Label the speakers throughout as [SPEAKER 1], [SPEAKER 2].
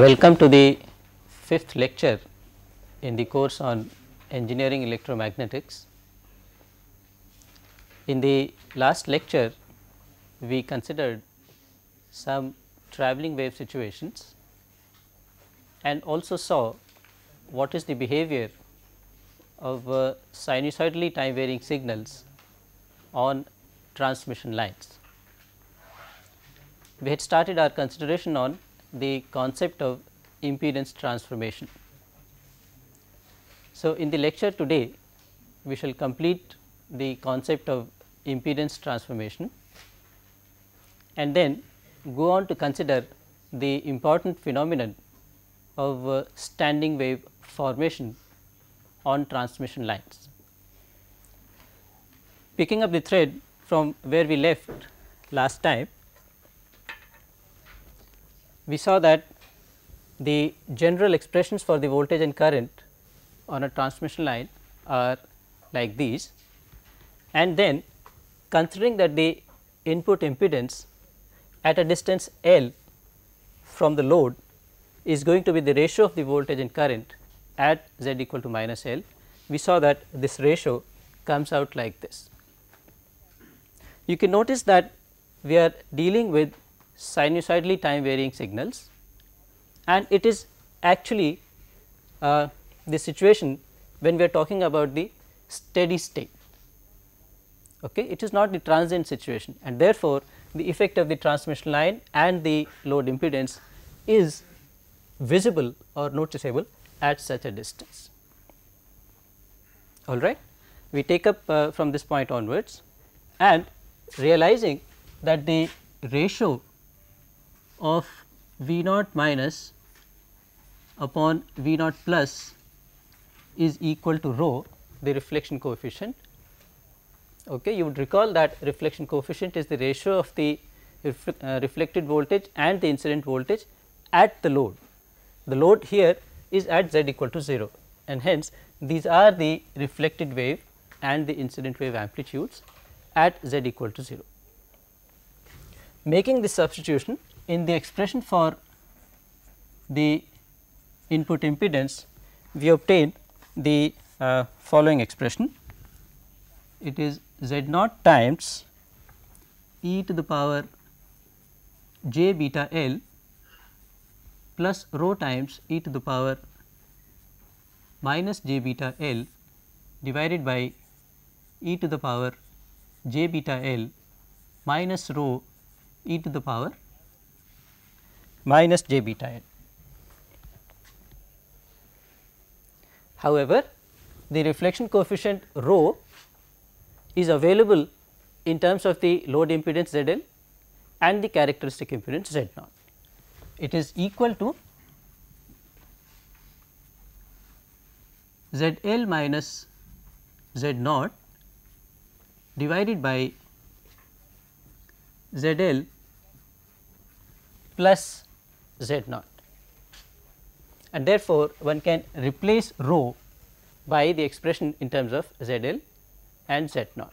[SPEAKER 1] Welcome to the fifth lecture in the course on engineering electromagnetics. In the last lecture, we considered some travelling wave situations and also saw what is the behavior of uh, sinusoidally time varying signals on transmission lines. We had started our consideration on the concept of impedance transformation. So, in the lecture today, we shall complete the concept of impedance transformation and then go on to consider the important phenomenon of uh, standing wave formation on transmission lines. Picking up the thread from where we left last time, we saw that the general expressions for the voltage and current on a transmission line are like these and then considering that the input impedance at a distance L from the load is going to be the ratio of the voltage and current at z equal to minus L, we saw that this ratio comes out like this. You can notice that we are dealing with sinusoidally time varying signals and it is actually uh, the situation when we are talking about the steady state. Okay? It is not the transient situation and therefore, the effect of the transmission line and the load impedance is visible or noticeable at such a distance. All right. We take up uh, from this point onwards and realizing that the ratio of V naught minus upon V naught plus is equal to rho the reflection coefficient. Okay, you would recall that reflection coefficient is the ratio of the ref uh, reflected voltage and the incident voltage at the load. The load here is at z equal to 0 and hence these are the reflected wave and the incident wave amplitudes at z equal to 0. Making this substitution in the expression for the input impedance, we obtain the uh, following expression. It is z naught times e to the power j beta l plus rho times e to the power minus j beta l divided by e to the power j beta l minus rho e to the power minus j beta n. However, the reflection coefficient rho is available in terms of the load impedance Z L and the characteristic impedance Z naught. It is equal to Z L minus Z naught divided by Z L plus z naught and therefore, one can replace rho by the expression in terms of z l and z naught.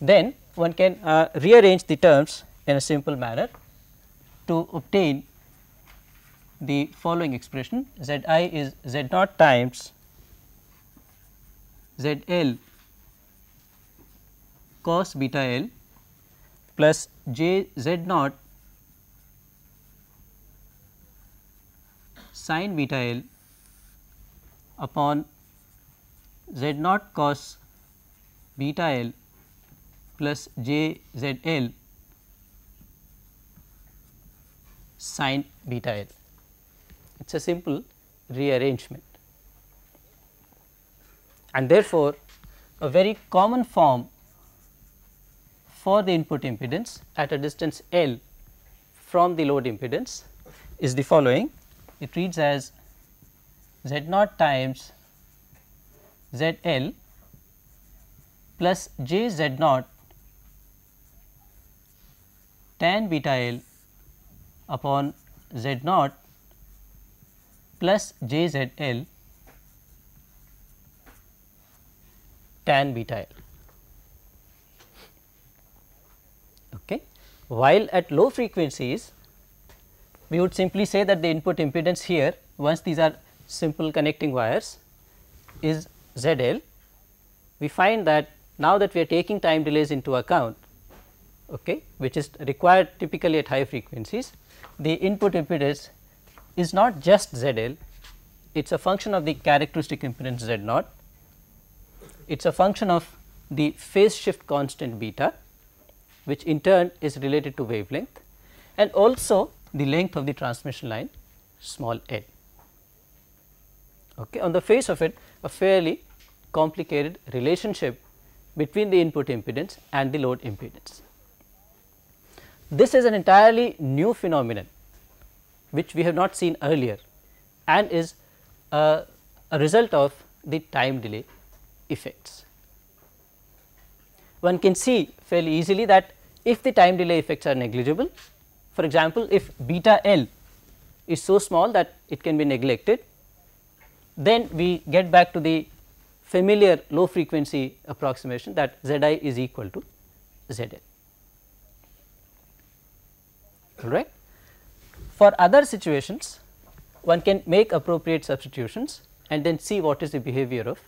[SPEAKER 1] Then one can uh, rearrange the terms in a simple manner to obtain the following expression z i is z naught times z l cos beta l plus j z naught sin beta l upon z naught cos beta l plus j z l sin beta l. It is a simple rearrangement and therefore, a very common form for the input impedance at a distance L from the load impedance is the following it reads as z naught times z l plus j z naught tan beta l upon z naught plus j z l tan beta l. Okay. While at low frequencies we would simply say that the input impedance here once these are simple connecting wires is ZL. We find that now that we are taking time delays into account okay, which is required typically at high frequencies, the input impedance is not just ZL, it is a function of the characteristic impedance Z 0 it is a function of the phase shift constant beta, which in turn is related to wavelength and also the length of the transmission line small l. Okay. On the face of it a fairly complicated relationship between the input impedance and the load impedance. This is an entirely new phenomenon which we have not seen earlier and is a result of the time delay effects. One can see fairly easily that if the time delay effects are negligible, for example, if beta L is so small that it can be neglected, then we get back to the familiar low frequency approximation that Z i is equal to Z l. All right. For other situations, one can make appropriate substitutions and then see what is the behavior of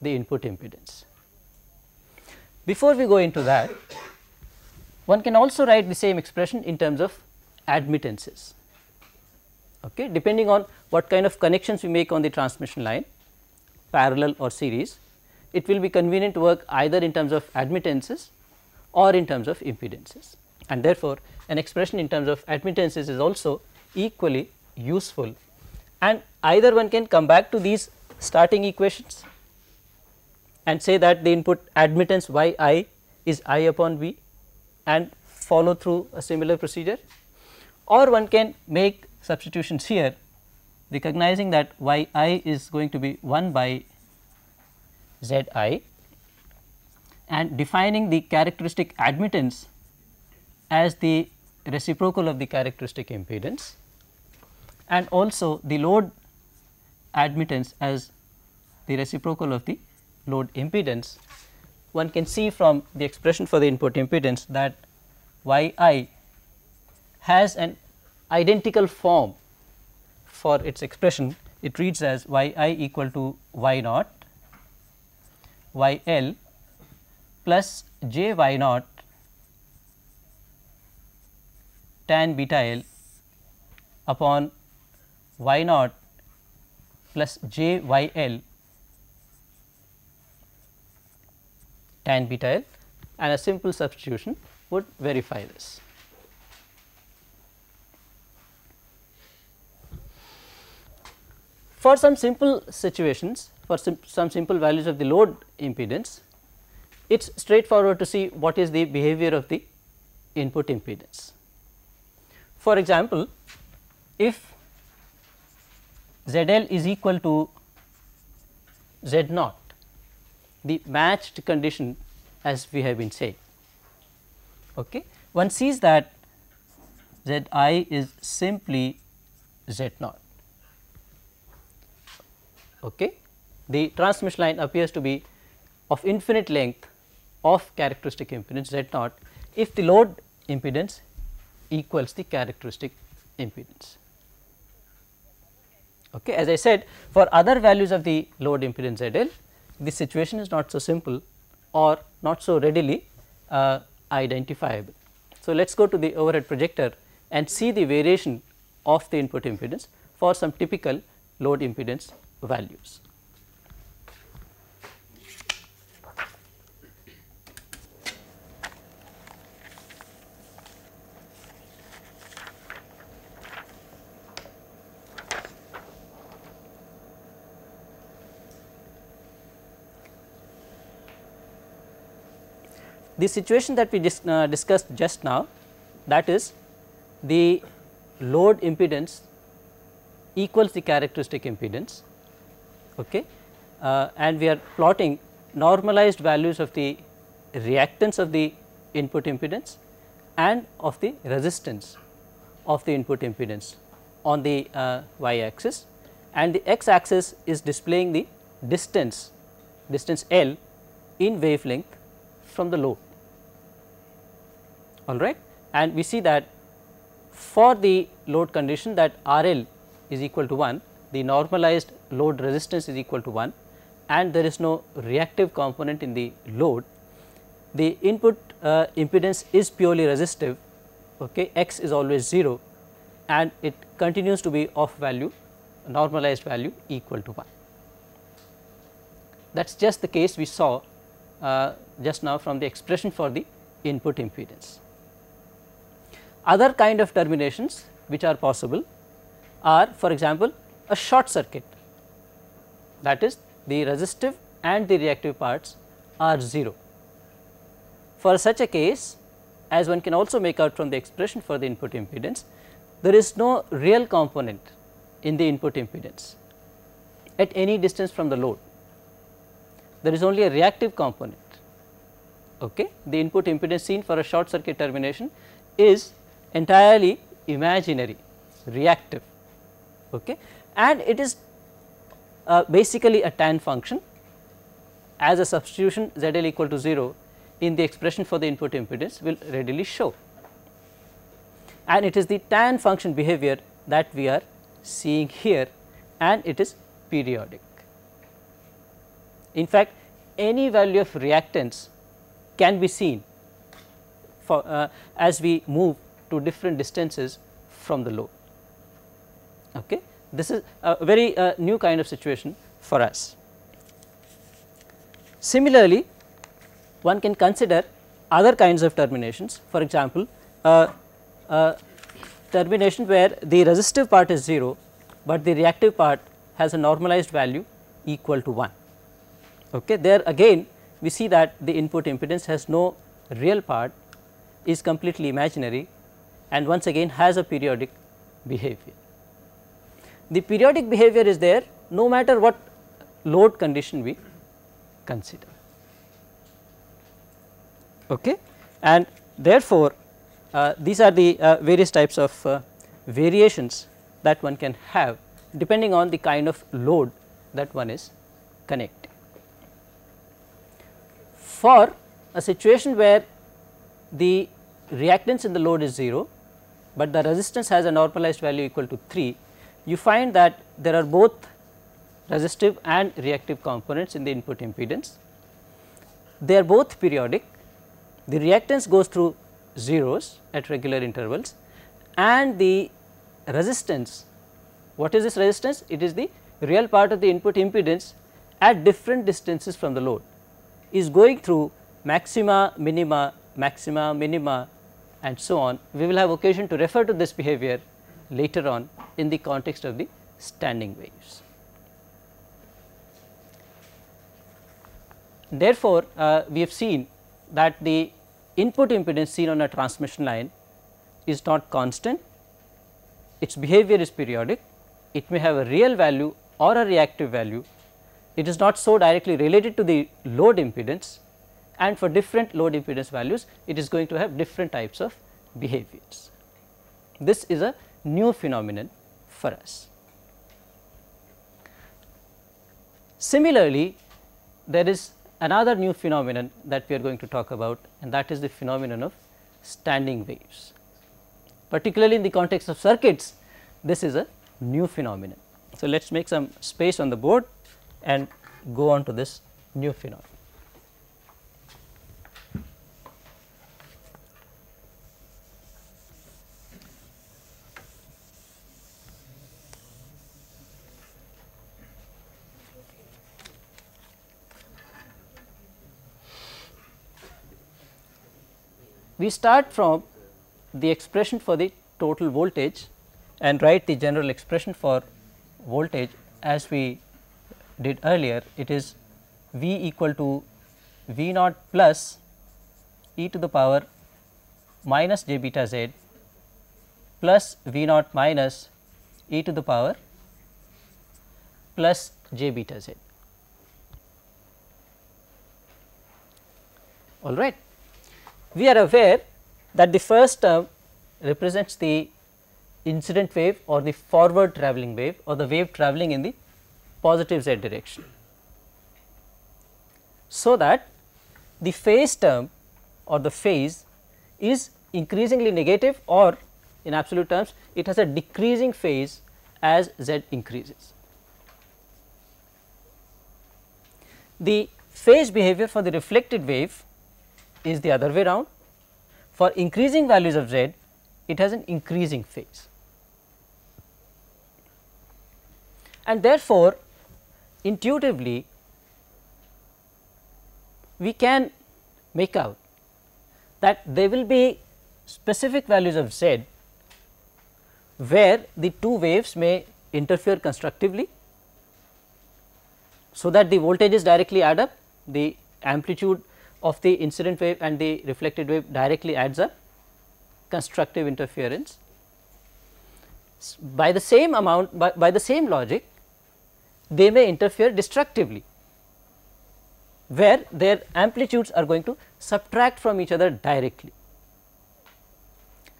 [SPEAKER 1] the input impedance. Before we go into that, one can also write the same expression in terms of admittances okay, depending on what kind of connections we make on the transmission line parallel or series it will be convenient to work either in terms of admittances or in terms of impedances and therefore, an expression in terms of admittances is also equally useful and either one can come back to these starting equations and say that the input admittance y i is i upon V, and follow through a similar procedure or one can make substitutions here recognizing that y i is going to be 1 by z i and defining the characteristic admittance as the reciprocal of the characteristic impedance and also the load admittance as the reciprocal of the load impedance. One can see from the expression for the input impedance that y i has an identical form for its expression, it reads as y i equal to y naught y l plus j y naught tan beta l upon y naught plus j y l tan beta l and a simple substitution would verify this. For some simple situations, for sim some simple values of the load impedance, it is straightforward to see what is the behavior of the input impedance. For example, if Z L is equal to Z naught, the matched condition as we have been saying. Okay. One sees that Z i is simply Z naught okay, the transmission line appears to be of infinite length of characteristic impedance Z naught if the load impedance equals the characteristic impedance. Okay. As I said for other values of the load impedance ZL, the situation is not so simple or not so readily uh, identifiable. So, let us go to the overhead projector and see the variation of the input impedance for some typical load impedance values. The situation that we dis, uh, discussed just now that is the load impedance equals the characteristic impedance okay. Uh, and we are plotting normalized values of the reactance of the input impedance and of the resistance of the input impedance on the uh, y axis and the x axis is displaying the distance distance L in wavelength from the load all right and we see that for the load condition that R L is equal to 1 the normalized load resistance is equal to 1 and there is no reactive component in the load, the input uh, impedance is purely resistive, okay, x is always 0 and it continues to be of value normalized value equal to 1. That is just the case we saw uh, just now from the expression for the input impedance. Other kind of terminations which are possible are for example, a short circuit that is the resistive and the reactive parts are 0. For such a case as one can also make out from the expression for the input impedance, there is no real component in the input impedance at any distance from the load. There is only a reactive component. Okay. The input impedance seen for a short circuit termination is entirely imaginary, reactive. Okay and it is uh, basically a tan function as a substitution ZL equal to 0 in the expression for the input impedance will readily show. And it is the tan function behavior that we are seeing here and it is periodic. In fact, any value of reactance can be seen for, uh, as we move to different distances from the load. Okay. This is a very uh, new kind of situation for us. Similarly, one can consider other kinds of terminations for example, uh, uh, termination where the resistive part is 0, but the reactive part has a normalized value equal to 1. Okay. There again we see that the input impedance has no real part is completely imaginary and once again has a periodic behavior the periodic behavior is there no matter what load condition we consider. Okay? And therefore, uh, these are the uh, various types of uh, variations that one can have depending on the kind of load that one is connecting. For a situation where the reactance in the load is 0, but the resistance has a normalized value equal to 3, you find that there are both resistive and reactive components in the input impedance. They are both periodic, the reactance goes through zeros at regular intervals and the resistance, what is this resistance? It is the real part of the input impedance at different distances from the load is going through maxima, minima, maxima, minima and so on. We will have occasion to refer to this behavior later on in the context of the standing waves. Therefore, uh, we have seen that the input impedance seen on a transmission line is not constant, its behavior is periodic, it may have a real value or a reactive value, it is not so directly related to the load impedance and for different load impedance values it is going to have different types of behaviors. This is a new phenomenon for us. Similarly, there is another new phenomenon that we are going to talk about and that is the phenomenon of standing waves. Particularly in the context of circuits, this is a new phenomenon. So, let us make some space on the board and go on to this new phenomenon. We start from the expression for the total voltage and write the general expression for voltage as we did earlier. It is V equal to V naught plus e to the power minus j beta z plus V naught minus e to the power plus j beta z. All right we are aware that the first term represents the incident wave or the forward travelling wave or the wave travelling in the positive z direction. So, that the phase term or the phase is increasingly negative or in absolute terms it has a decreasing phase as z increases. The phase behavior for the reflected wave is the other way round. For increasing values of z, it has an increasing phase. And therefore, intuitively we can make out that there will be specific values of z where the two waves may interfere constructively. So, that the voltages directly add up the amplitude of the incident wave and the reflected wave directly adds up constructive interference. By the same amount by, by the same logic they may interfere destructively where their amplitudes are going to subtract from each other directly.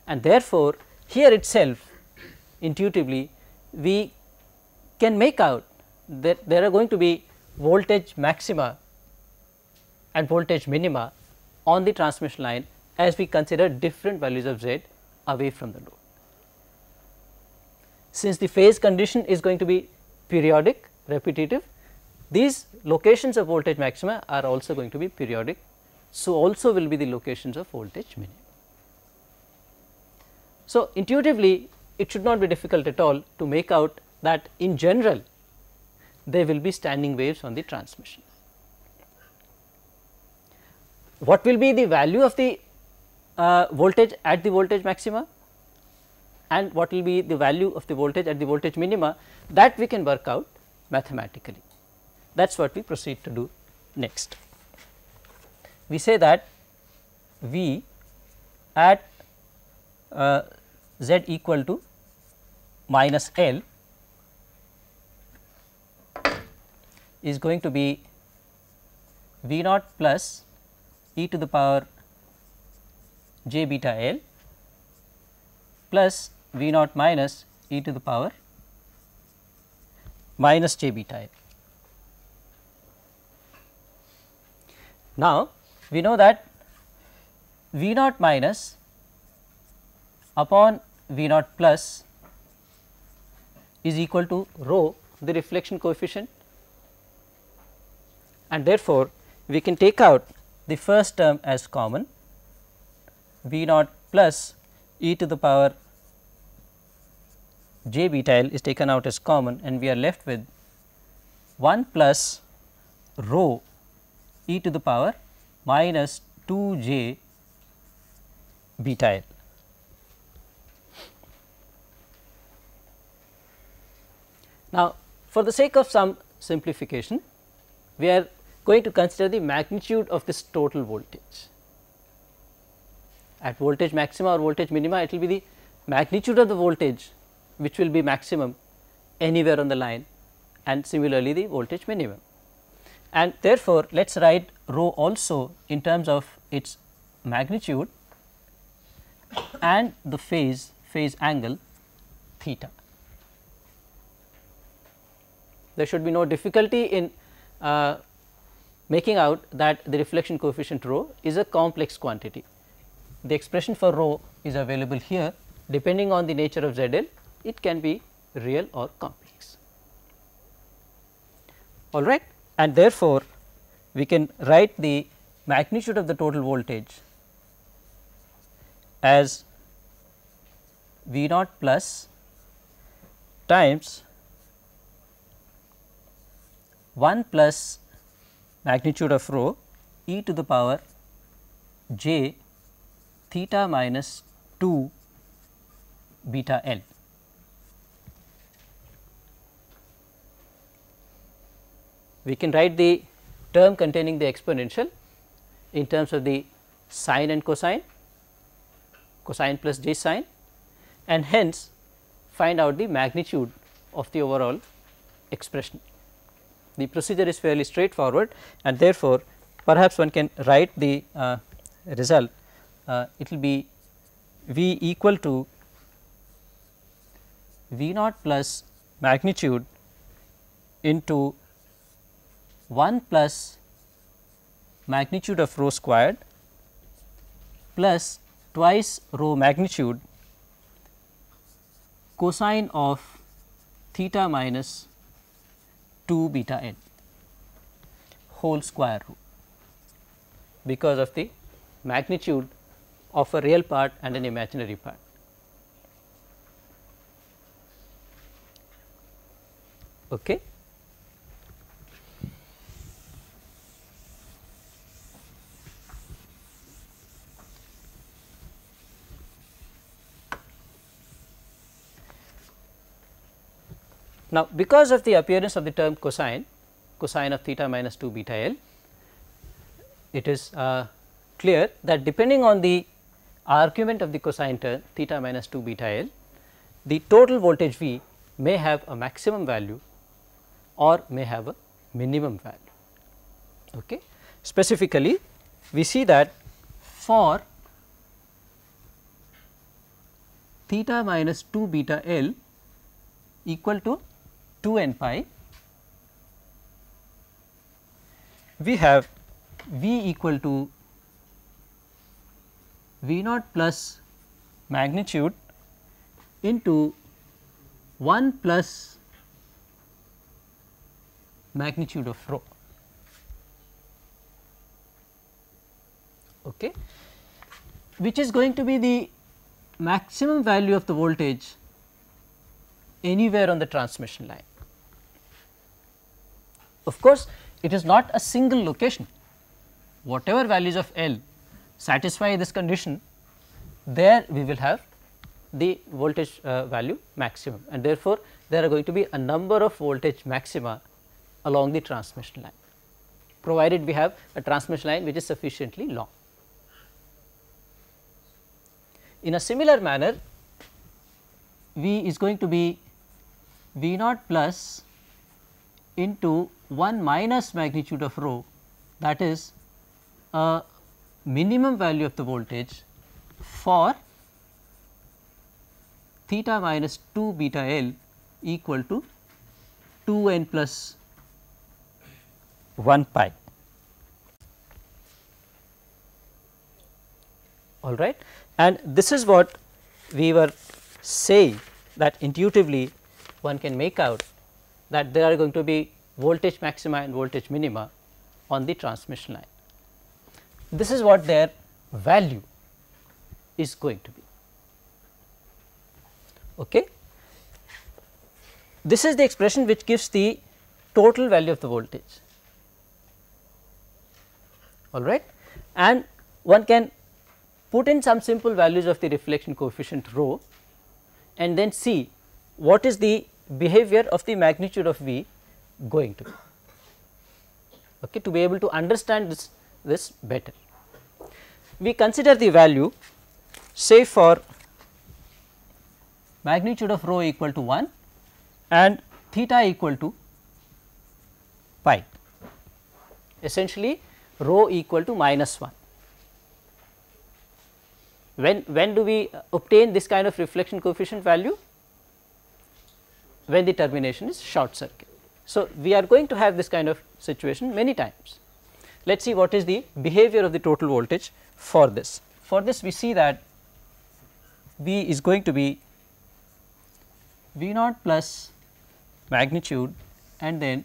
[SPEAKER 1] And therefore, here itself intuitively we can make out that there are going to be voltage maxima and voltage minima on the transmission line as we consider different values of Z away from the load. Since the phase condition is going to be periodic, repetitive, these locations of voltage maxima are also going to be periodic. So, also will be the locations of voltage minima. So, intuitively it should not be difficult at all to make out that in general there will be standing waves on the transmission what will be the value of the uh, voltage at the voltage maxima and what will be the value of the voltage at the voltage minima that we can work out mathematically. That is what we proceed to do next. We say that V at uh, z equal to minus L is going to be V naught plus e to the power j beta l plus v naught minus e to the power minus j beta l. Now, we know that v naught minus upon v naught plus is equal to rho the reflection coefficient and therefore, we can take out the first term as common v naught plus e to the power j l is taken out as common and we are left with 1 plus rho e to the power minus 2 j l. Now, for the sake of some simplification, we are going to consider the magnitude of this total voltage. At voltage maxima or voltage minima, it will be the magnitude of the voltage which will be maximum anywhere on the line and similarly the voltage minimum. And therefore, let us write rho also in terms of its magnitude and the phase phase angle theta. There should be no difficulty in uh, making out that the reflection coefficient rho is a complex quantity. The expression for rho is available here depending on the nature of ZL it can be real or complex. All right and therefore, we can write the magnitude of the total voltage as V naught plus times 1 plus magnitude of rho e to the power j theta minus 2 beta l. We can write the term containing the exponential in terms of the sine and cosine, cosine plus j sine and hence find out the magnitude of the overall expression. The procedure is fairly straightforward and therefore, perhaps one can write the uh, result uh, it will be V equal to V naught plus magnitude into 1 plus magnitude of rho squared plus twice rho magnitude cosine of theta minus 2 beta n whole square root because of the magnitude of a real part and an imaginary part. Okay. Now, because of the appearance of the term cosine, cosine of theta minus 2 beta L, it is uh, clear that depending on the argument of the cosine term theta minus 2 beta L, the total voltage V may have a maximum value or may have a minimum value. Okay. Specifically, we see that for theta minus 2 beta L equal to 2 n pi, we have V equal to V naught plus magnitude into 1 plus magnitude of rho. Okay, which is going to be the maximum value of the voltage anywhere on the transmission line. Of course, it is not a single location. Whatever values of L satisfy this condition, there we will have the voltage uh, value maximum and therefore, there are going to be a number of voltage maxima along the transmission line, provided we have a transmission line which is sufficiently long. In a similar manner, V is going to be V naught plus into 1 minus magnitude of rho that is a minimum value of the voltage for theta minus 2 beta L equal to 2 n plus 1 pi. All right. And this is what we were saying that intuitively one can make out that there are going to be voltage maxima and voltage minima on the transmission line. This is what their value is going to be. Okay. This is the expression which gives the total value of the voltage all right and one can put in some simple values of the reflection coefficient rho and then see what is the behavior of the magnitude of V going to okay, to be able to understand this, this better. We consider the value say for magnitude of rho equal to 1 and theta equal to pi essentially rho equal to minus 1. When, when do we obtain this kind of reflection coefficient value? When the termination is short circuit. So, we are going to have this kind of situation many times. Let us see what is the behavior of the total voltage for this. For this we see that V is going to be V naught plus magnitude and then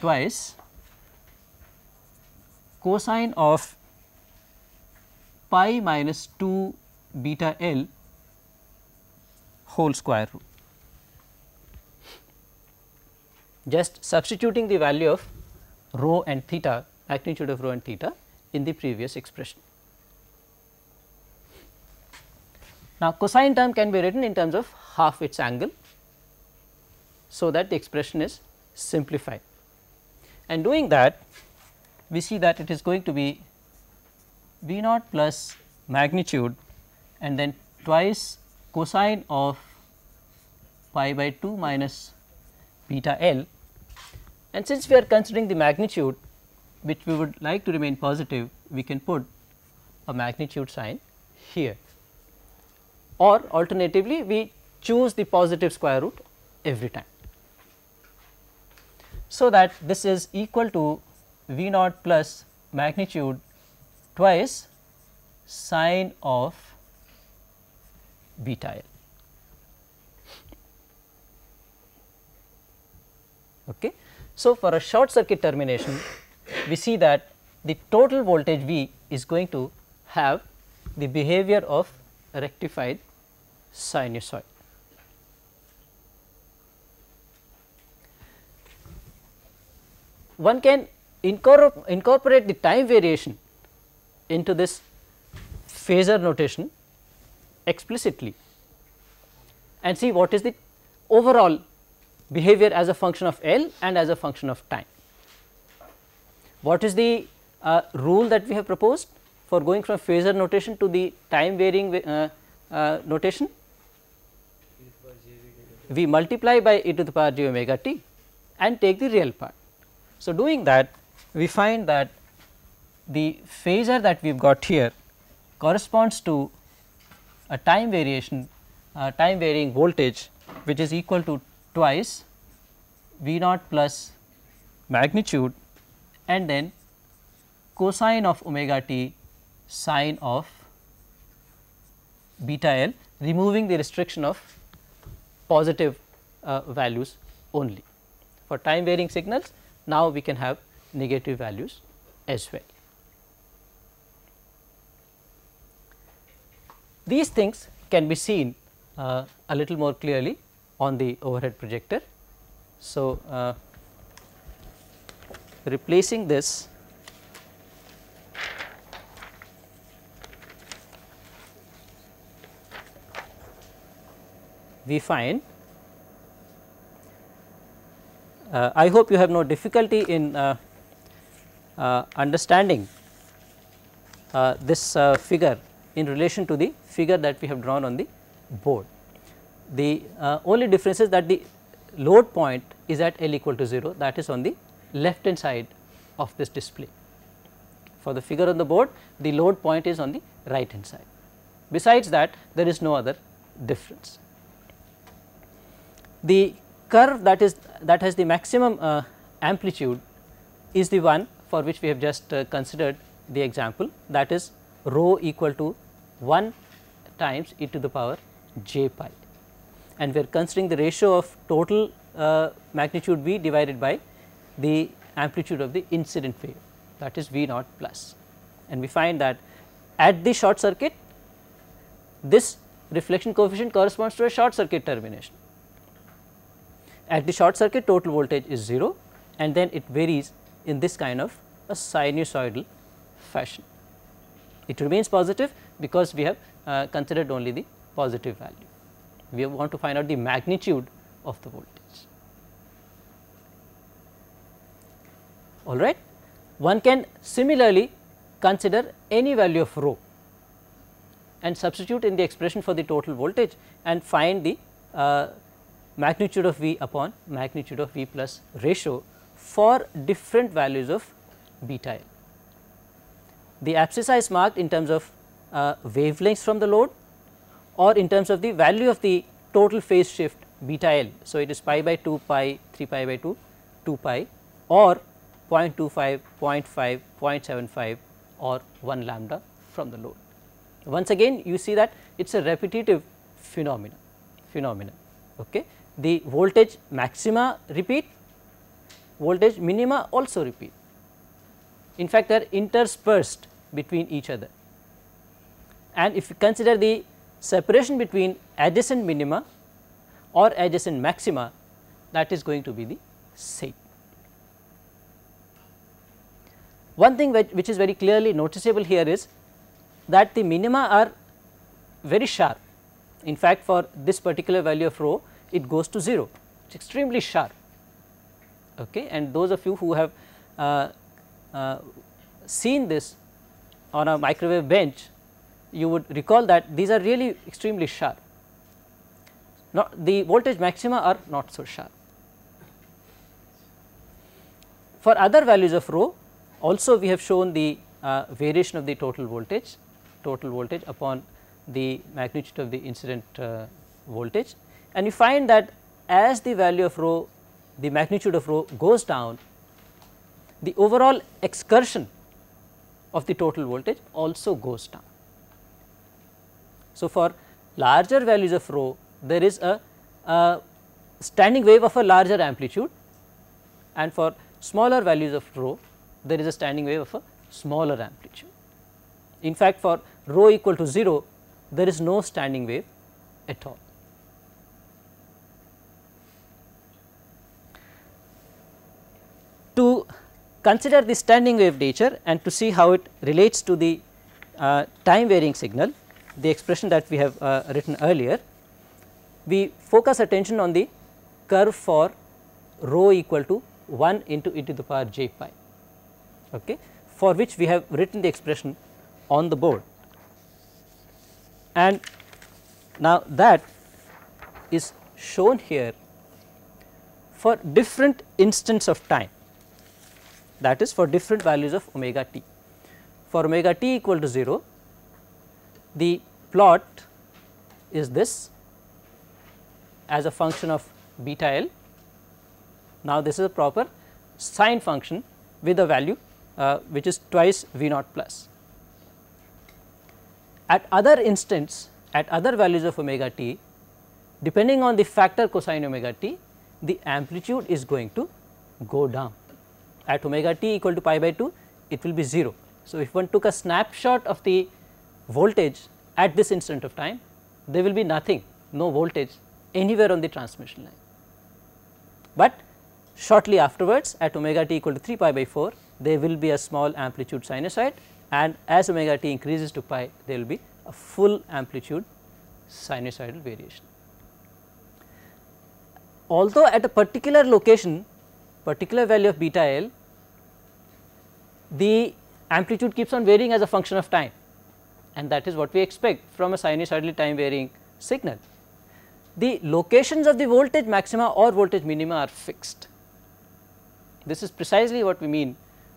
[SPEAKER 1] twice cosine of pi minus 2 beta L whole square root. just substituting the value of rho and theta magnitude of rho and theta in the previous expression. Now, cosine term can be written in terms of half its angle. So, that the expression is simplified and doing that we see that it is going to be V naught plus magnitude and then twice cosine of pi by 2 minus beta L and since we are considering the magnitude which we would like to remain positive, we can put a magnitude sign here or alternatively we choose the positive square root every time. So, that this is equal to V naught plus magnitude twice sine of beta L. Okay. So, for a short circuit termination, we see that the total voltage V is going to have the behavior of a rectified sinusoid. One can incorpor incorporate the time variation into this phasor notation explicitly and see what is the overall behavior as a function of L and as a function of time. What is the uh, rule that we have proposed for going from phasor notation to the time varying uh, uh, notation? We multiply by e to the power j omega t and take the real part. So, doing that we find that the phasor that we have got here corresponds to a time variation, uh, time varying voltage which is equal to twice V naught plus magnitude and then cosine of omega t sine of beta l removing the restriction of positive uh, values only. For time varying signals now we can have negative values as well. These things can be seen uh, a little more clearly on the overhead projector. So, uh, replacing this we find uh, I hope you have no difficulty in uh, uh understanding uh, this uh, figure in relation to the figure that we have drawn on the board the uh, only difference is that the load point is at L equal to 0 that is on the left hand side of this display. For the figure on the board the load point is on the right hand side. Besides that there is no other difference. The curve that is that has the maximum uh, amplitude is the one for which we have just uh, considered the example that is rho equal to 1 times e to the power j pi and we are considering the ratio of total uh, magnitude V divided by the amplitude of the incident wave that is V naught plus and we find that at the short circuit this reflection coefficient corresponds to a short circuit termination. At the short circuit total voltage is 0 and then it varies in this kind of a sinusoidal fashion. It remains positive because we have uh, considered only the positive value we want to find out the magnitude of the voltage. All right. One can similarly consider any value of rho and substitute in the expression for the total voltage and find the uh, magnitude of V upon magnitude of V plus ratio for different values of beta L. The abscissa is marked in terms of uh, wavelengths from the load or in terms of the value of the total phase shift beta L. So, it is pi by 2, pi, 3 pi by 2, 2 pi or 0.25, 0.5, 0.75 or 1 lambda from the load. Once again you see that it is a repetitive phenomena, phenomena okay. The voltage maxima repeat, voltage minima also repeat. In fact, they are interspersed between each other. And if you consider the separation between adjacent minima or adjacent maxima that is going to be the same. One thing which is very clearly noticeable here is that the minima are very sharp. In fact, for this particular value of rho, it goes to 0, it is extremely sharp. Okay. And those of you who have uh, uh, seen this on a microwave bench you would recall that these are really extremely sharp. Not the voltage maxima are not so sharp. For other values of rho also we have shown the uh, variation of the total voltage, total voltage upon the magnitude of the incident uh, voltage and you find that as the value of rho the magnitude of rho goes down the overall excursion of the total voltage also goes down. So, for larger values of rho there is a, a standing wave of a larger amplitude and for smaller values of rho there is a standing wave of a smaller amplitude. In fact, for rho equal to 0 there is no standing wave at all. To consider the standing wave nature and to see how it relates to the uh, time varying signal, the expression that we have uh, written earlier, we focus attention on the curve for rho equal to 1 into e to the power j pi, okay, for which we have written the expression on the board. And now that is shown here for different instants of time that is for different values of omega t. For omega t equal to 0 the plot is this as a function of beta L. Now, this is a proper sine function with a value uh, which is twice V naught plus. At other instants at other values of omega t depending on the factor cosine omega t the amplitude is going to go down at omega t equal to pi by 2 it will be 0. So, if one took a snapshot of the voltage at this instant of time, there will be nothing, no voltage anywhere on the transmission line. But shortly afterwards at omega t equal to 3 pi by 4, there will be a small amplitude sinusoid and as omega t increases to pi, there will be a full amplitude sinusoidal variation. Although at a particular location, particular value of beta l, the amplitude keeps on varying as a function of time and that is what we expect from a sinusoidally time varying signal. The locations of the voltage maxima or voltage minima are fixed. This is precisely what we mean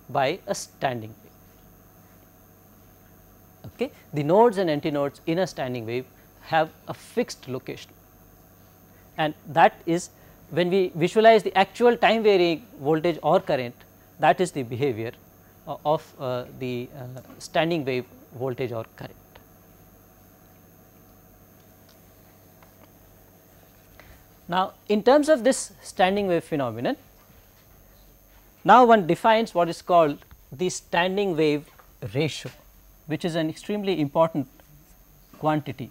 [SPEAKER 1] by a standing wave. Okay. The nodes and antinodes in a standing wave have a fixed location and that is when we visualize the actual time varying voltage or current that is the behavior uh, of uh, the uh, standing wave voltage or current. Now, in terms of this standing wave phenomenon, now one defines what is called the standing wave ratio, which is an extremely important quantity.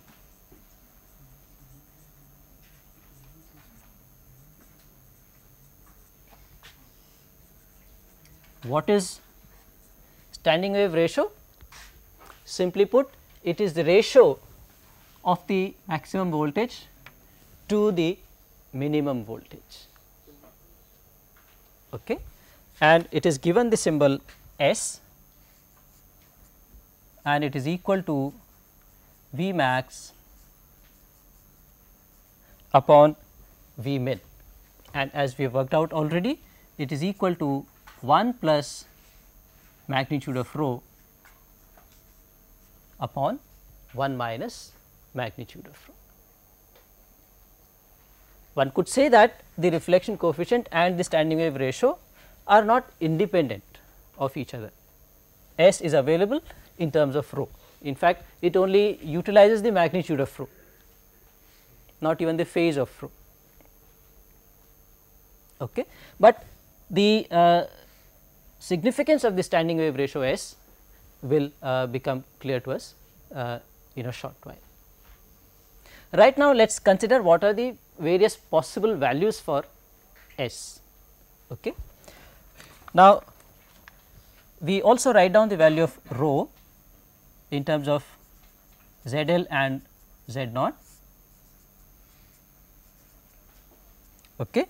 [SPEAKER 1] What is standing wave ratio? Simply put, it is the ratio of the maximum voltage to the minimum voltage. Okay. And it is given the symbol S and it is equal to V max upon V min and as we have worked out already it is equal to 1 plus magnitude of rho upon 1 minus magnitude of rho. One could say that the reflection coefficient and the standing wave ratio are not independent of each other. S is available in terms of rho. In fact, it only utilizes the magnitude of rho, not even the phase of rho. Okay. But the uh, significance of the standing wave ratio S will uh, become clear to us uh, in a short while. Right now, let us consider what are the various possible values for S. Okay. Now, we also write down the value of rho in terms of Z L and Z naught. Okay.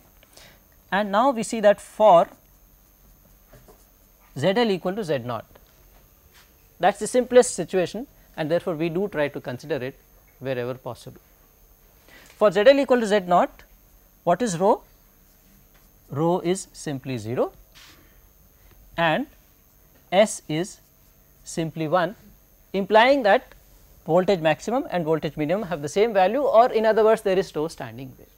[SPEAKER 1] And now, we see that for Z L equal to Z naught that is the simplest situation and therefore, we do try to consider it wherever possible. For z l equal to z naught, what is rho? Rho is simply 0 and S is simply 1 implying that voltage maximum and voltage minimum have the same value or in other words there is no standing there.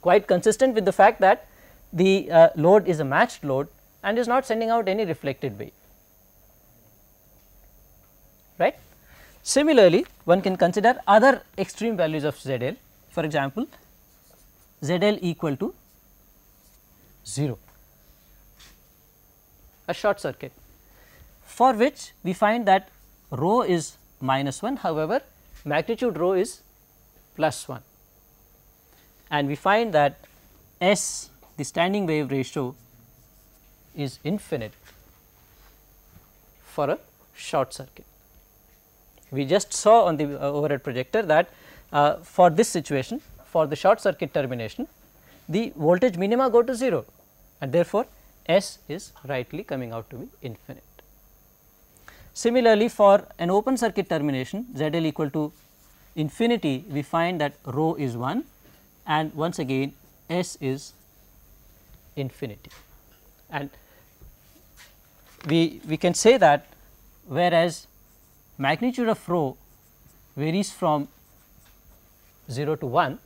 [SPEAKER 1] Quite consistent with the fact that the uh, load is a matched load and is not sending out any reflected wave right. Similarly, one can consider other extreme values of ZL for example, ZL equal to 0 a short circuit for which we find that rho is minus 1 however magnitude rho is plus 1 and we find that S the standing wave ratio is infinite for a short circuit. We just saw on the uh, overhead projector that uh, for this situation for the short circuit termination the voltage minima go to 0 and therefore, S is rightly coming out to be infinite. Similarly, for an open circuit termination ZL equal to infinity we find that rho is 1 and once again S is infinity and we, we can say that whereas magnitude of rho varies from 0 to 1.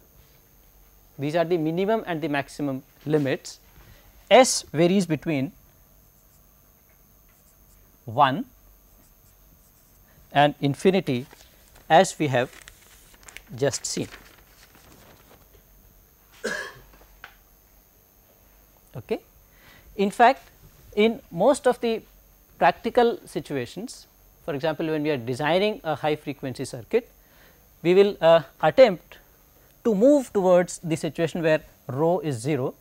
[SPEAKER 1] These are the minimum and the maximum limits. S varies between 1 and infinity as we have just seen. Okay. In fact, in most of the practical situations for example, when we are designing a high frequency circuit, we will uh, attempt to move towards the situation where rho is 0,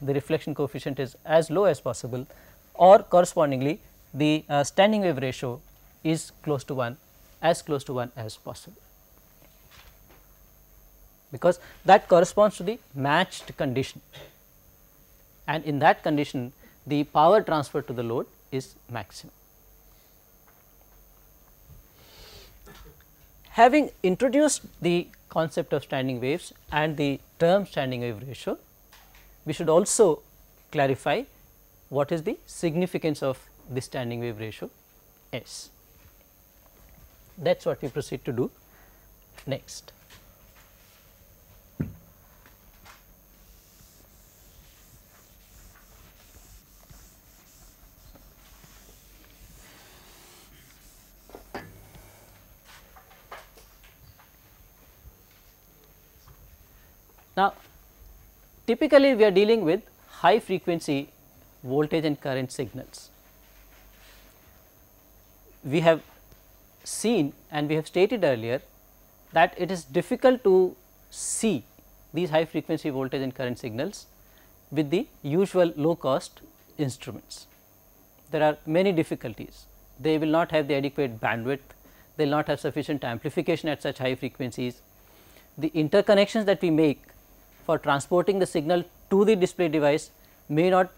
[SPEAKER 1] the reflection coefficient is as low as possible or correspondingly the uh, standing wave ratio is close to 1 as close to 1 as possible because that corresponds to the matched condition and in that condition the power transfer to the load is maximum. Having introduced the concept of standing waves and the term standing wave ratio, we should also clarify what is the significance of the standing wave ratio S. That is what we proceed to do next. Typically, we are dealing with high frequency voltage and current signals. We have seen and we have stated earlier that it is difficult to see these high frequency voltage and current signals with the usual low cost instruments. There are many difficulties. They will not have the adequate bandwidth, they will not have sufficient amplification at such high frequencies. The interconnections that we make for transporting the signal to the display device may not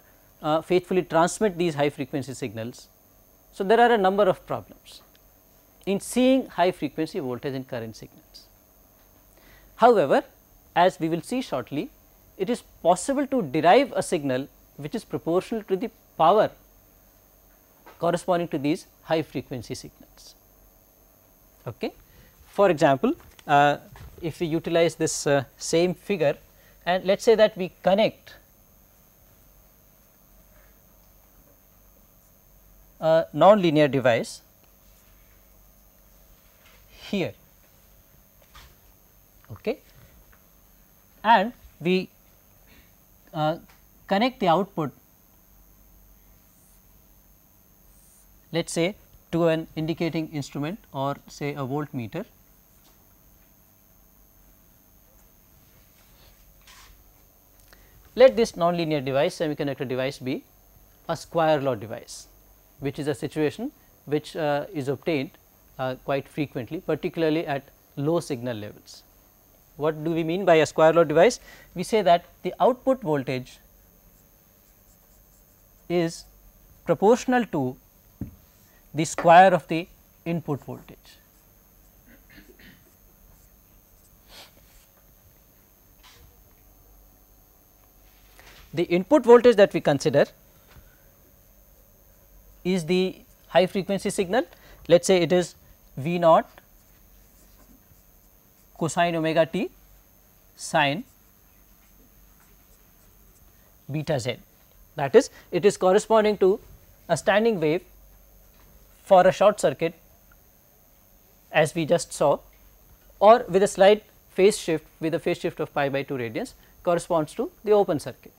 [SPEAKER 1] uh, faithfully transmit these high frequency signals. So, there are a number of problems in seeing high frequency voltage and current signals. However, as we will see shortly, it is possible to derive a signal which is proportional to the power corresponding to these high frequency signals. Okay. For example, uh, if we utilize this uh, same figure and let us say that we connect a nonlinear device here okay and we uh, connect the output let us say to an indicating instrument or say a voltmeter Let this nonlinear device semiconductor device be a square law device which is a situation which uh, is obtained uh, quite frequently particularly at low signal levels. What do we mean by a square law device? We say that the output voltage is proportional to the square of the input voltage. the input voltage that we consider is the high frequency signal. Let us say it is V naught cosine omega t sine beta z. That is, it is corresponding to a standing wave for a short circuit as we just saw or with a slight phase shift with a phase shift of pi by 2 radians corresponds to the open circuit.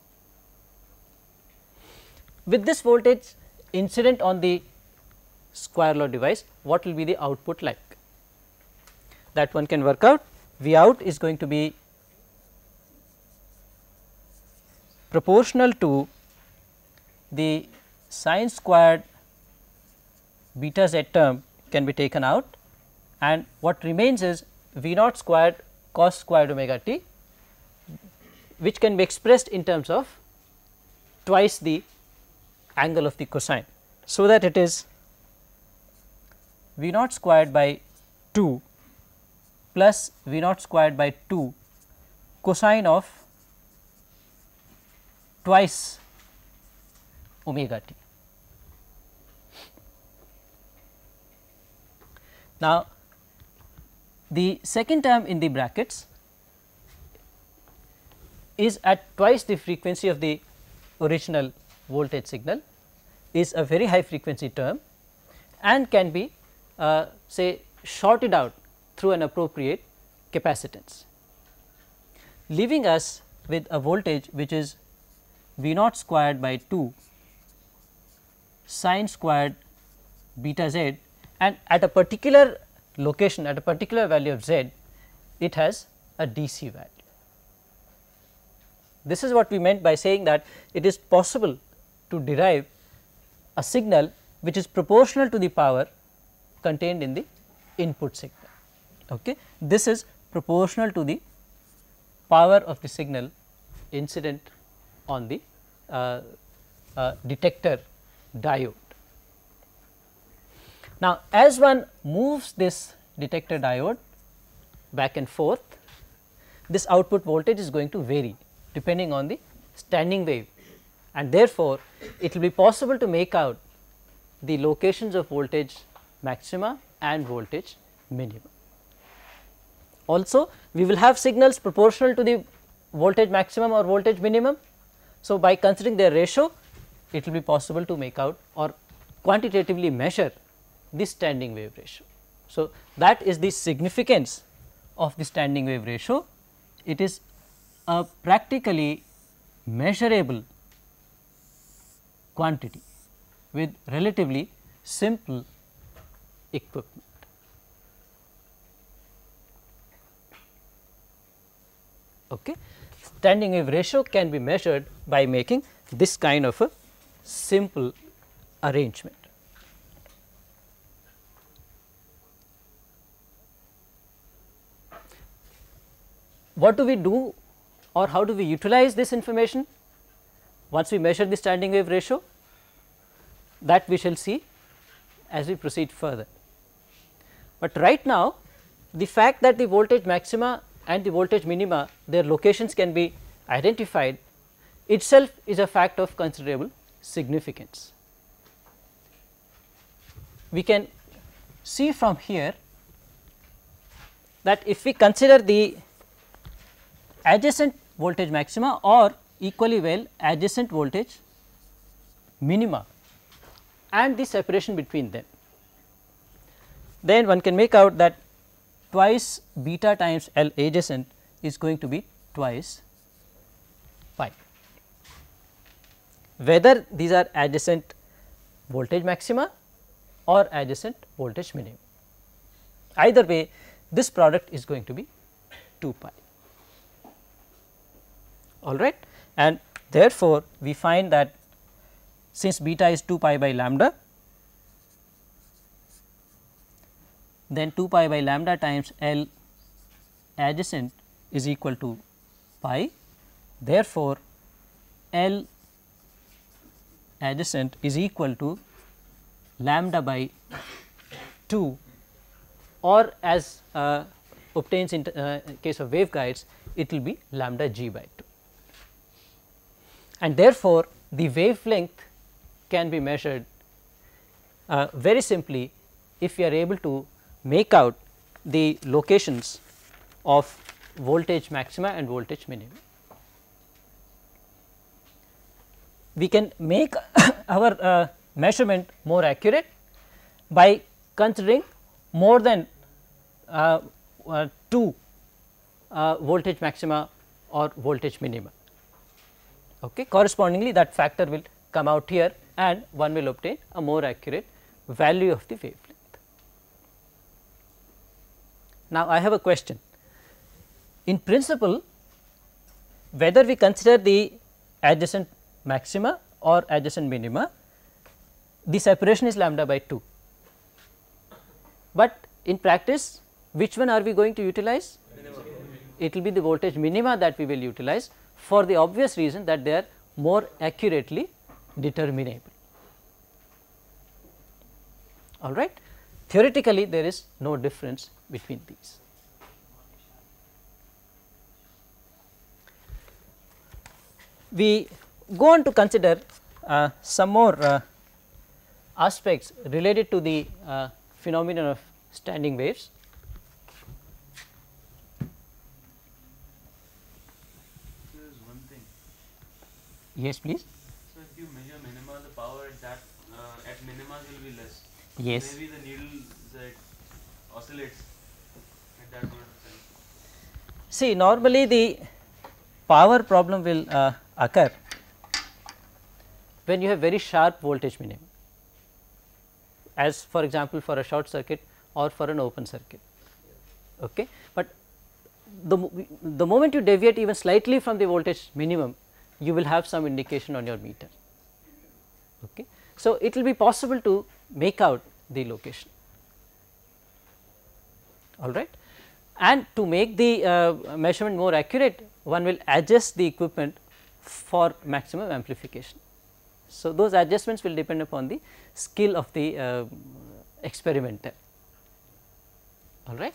[SPEAKER 1] With this voltage incident on the square law device, what will be the output like? That one can work out. V out is going to be proportional to the sine squared beta z term can be taken out and what remains is V naught squared cos squared omega t which can be expressed in terms of twice the angle of the cosine. So, that it is V naught squared by 2 plus V naught squared by 2 cosine of twice omega t. Now, the second term in the brackets is at twice the frequency of the original voltage signal is a very high frequency term and can be uh, say shorted out through an appropriate capacitance, leaving us with a voltage which is V naught squared by 2 sine squared beta z and at a particular location at a particular value of z it has a DC value. This is what we meant by saying that it is possible to derive a signal which is proportional to the power contained in the input signal. Okay. This is proportional to the power of the signal incident on the uh, uh, detector diode. Now, as one moves this detector diode back and forth, this output voltage is going to vary depending on the standing wave and therefore, it will be possible to make out the locations of voltage maxima and voltage minima. Also, we will have signals proportional to the voltage maximum or voltage minimum. So, by considering their ratio, it will be possible to make out or quantitatively measure this standing wave ratio. So, that is the significance of the standing wave ratio. It is a practically measurable quantity with relatively simple equipment. Okay. Standing wave ratio can be measured by making this kind of a simple arrangement. What do we do or how do we utilize this information? Once we measure the standing wave ratio that we shall see as we proceed further. But right now the fact that the voltage maxima and the voltage minima their locations can be identified itself is a fact of considerable significance. We can see from here that if we consider the adjacent voltage maxima or equally well adjacent voltage minima and the separation between them. Then one can make out that twice beta times L adjacent is going to be twice pi. Whether these are adjacent voltage maxima or adjacent voltage minimum. Either way this product is going to be 2 pi. All right and therefore, we find that since beta is 2 pi by lambda then 2 pi by lambda times L adjacent is equal to pi. Therefore, L adjacent is equal to lambda by 2 or as uh, obtains in uh, case of waveguides it will be lambda g by 2 and therefore, the wavelength can be measured uh, very simply if we are able to make out the locations of voltage maxima and voltage minima. We can make our uh, measurement more accurate by considering more than uh, uh 2 uh, voltage maxima or voltage minima. Okay. Correspondingly that factor will come out here and one will obtain a more accurate value of the wavelength. Now, I have a question. In principle, whether we consider the adjacent maxima or adjacent minima, the separation is lambda by 2. But in practice, which one are we going to utilize? It will be the voltage minima that we will utilize for the obvious reason that they are more accurately determinable. All right. Theoretically, there is no difference between these. We go on to consider uh, some more uh, aspects related to the uh, phenomenon of standing waves. Yes, please. So if you measure minima, the power at that uh, at minima will be less. Yes. Maybe the needle that oscillates at that point. See, normally the power problem will uh, occur when you have very sharp voltage minimum as for example for a short circuit or for an open circuit okay but the the moment you deviate even slightly from the voltage minimum you will have some indication on your meter. Okay. So, it will be possible to make out the location all right. And to make the uh, measurement more accurate one will adjust the equipment for maximum amplification. So, those adjustments will depend upon the skill of the uh, experimenter all right.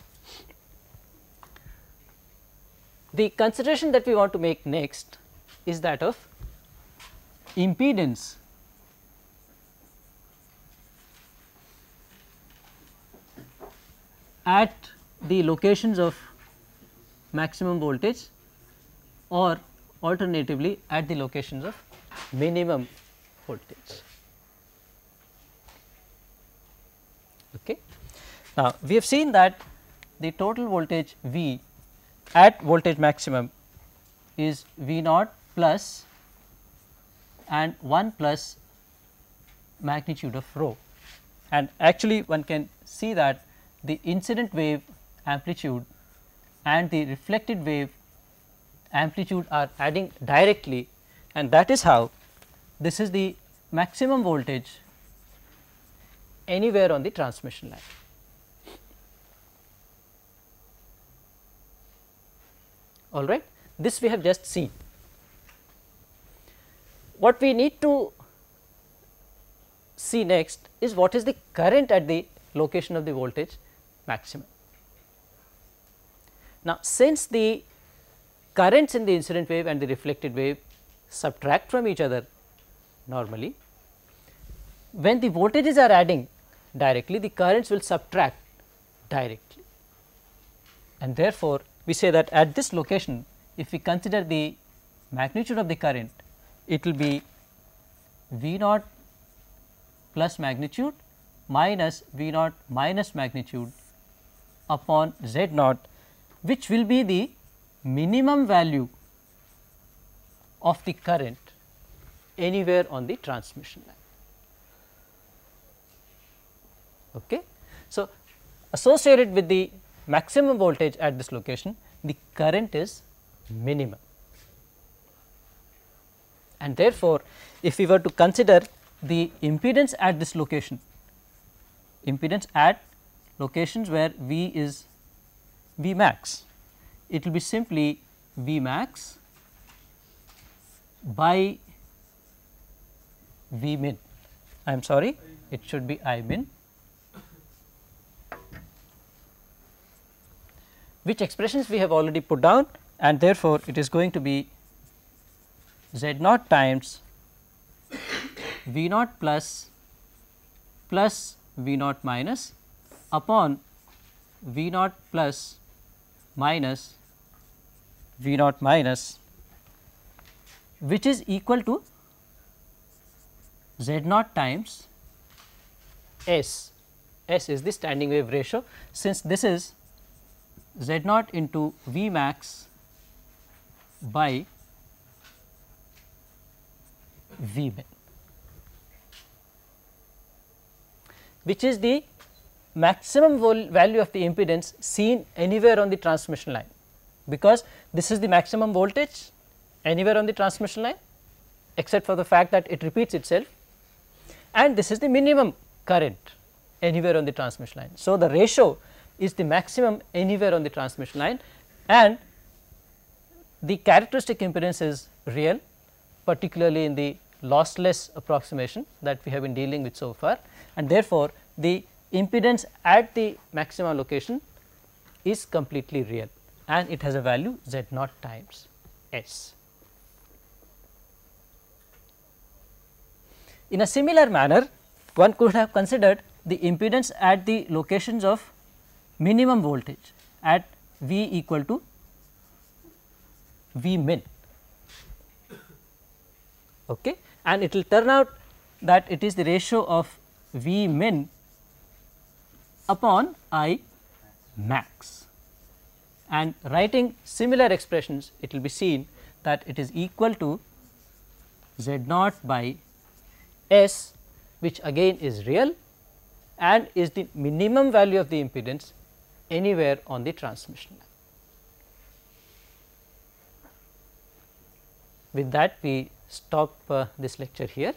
[SPEAKER 1] The consideration that we want to make next is that of impedance at the locations of maximum voltage or alternatively at the locations of minimum voltage. Okay. Now, we have seen that the total voltage V at voltage maximum is V naught plus and 1 plus magnitude of rho. And actually one can see that the incident wave amplitude and the reflected wave amplitude are adding directly and that is how this is the maximum voltage anywhere on the transmission line. All right, this we have just seen. What we need to see next is what is the current at the location of the voltage maximum. Now, since the currents in the incident wave and the reflected wave subtract from each other normally, when the voltages are adding directly the currents will subtract directly and therefore, we say that at this location if we consider the magnitude of the current it will be V naught plus magnitude minus V naught minus magnitude upon Z naught which will be the minimum value of the current anywhere on the transmission line. Okay. So, associated with the maximum voltage at this location the current is minimum and therefore, if we were to consider the impedance at this location, impedance at locations where V is V max, it will be simply V max by V min. I am sorry, it should be I min, which expressions we have already put down and therefore, it is going to be z naught times v naught plus plus v naught minus upon v naught plus minus v naught minus which is equal to z naught times s. s is the standing wave ratio since this is z naught into v max by Vmin, which is the maximum value of the impedance seen anywhere on the transmission line, because this is the maximum voltage anywhere on the transmission line except for the fact that it repeats itself and this is the minimum current anywhere on the transmission line. So, the ratio is the maximum anywhere on the transmission line and the characteristic impedance is real particularly in the lossless approximation that we have been dealing with so far and therefore, the impedance at the maxima location is completely real and it has a value z naught times s. In a similar manner, one could have considered the impedance at the locations of minimum voltage at V equal to V min. Okay and it will turn out that it is the ratio of V min upon I max. And writing similar expressions, it will be seen that it is equal to Z naught by S, which again is real and is the minimum value of the impedance anywhere on the transmission line. With that, we stop uh, this lecture here.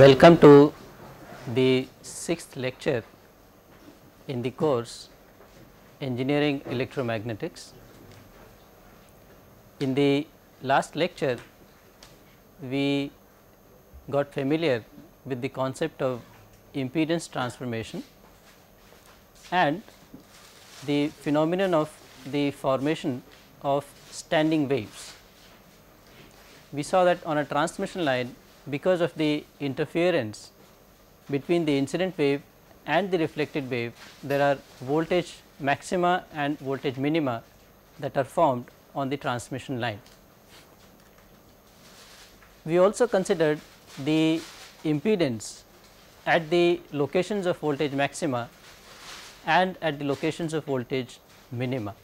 [SPEAKER 1] Welcome to the sixth lecture in the course Engineering Electromagnetics. In the last lecture, we got familiar with the concept of impedance transformation and the phenomenon of the formation of standing waves. We saw that on a transmission line because of the interference between the incident wave and the reflected wave, there are voltage maxima and voltage minima that are formed on the transmission line. We also considered the impedance at the locations of voltage maxima and at the locations of voltage minima.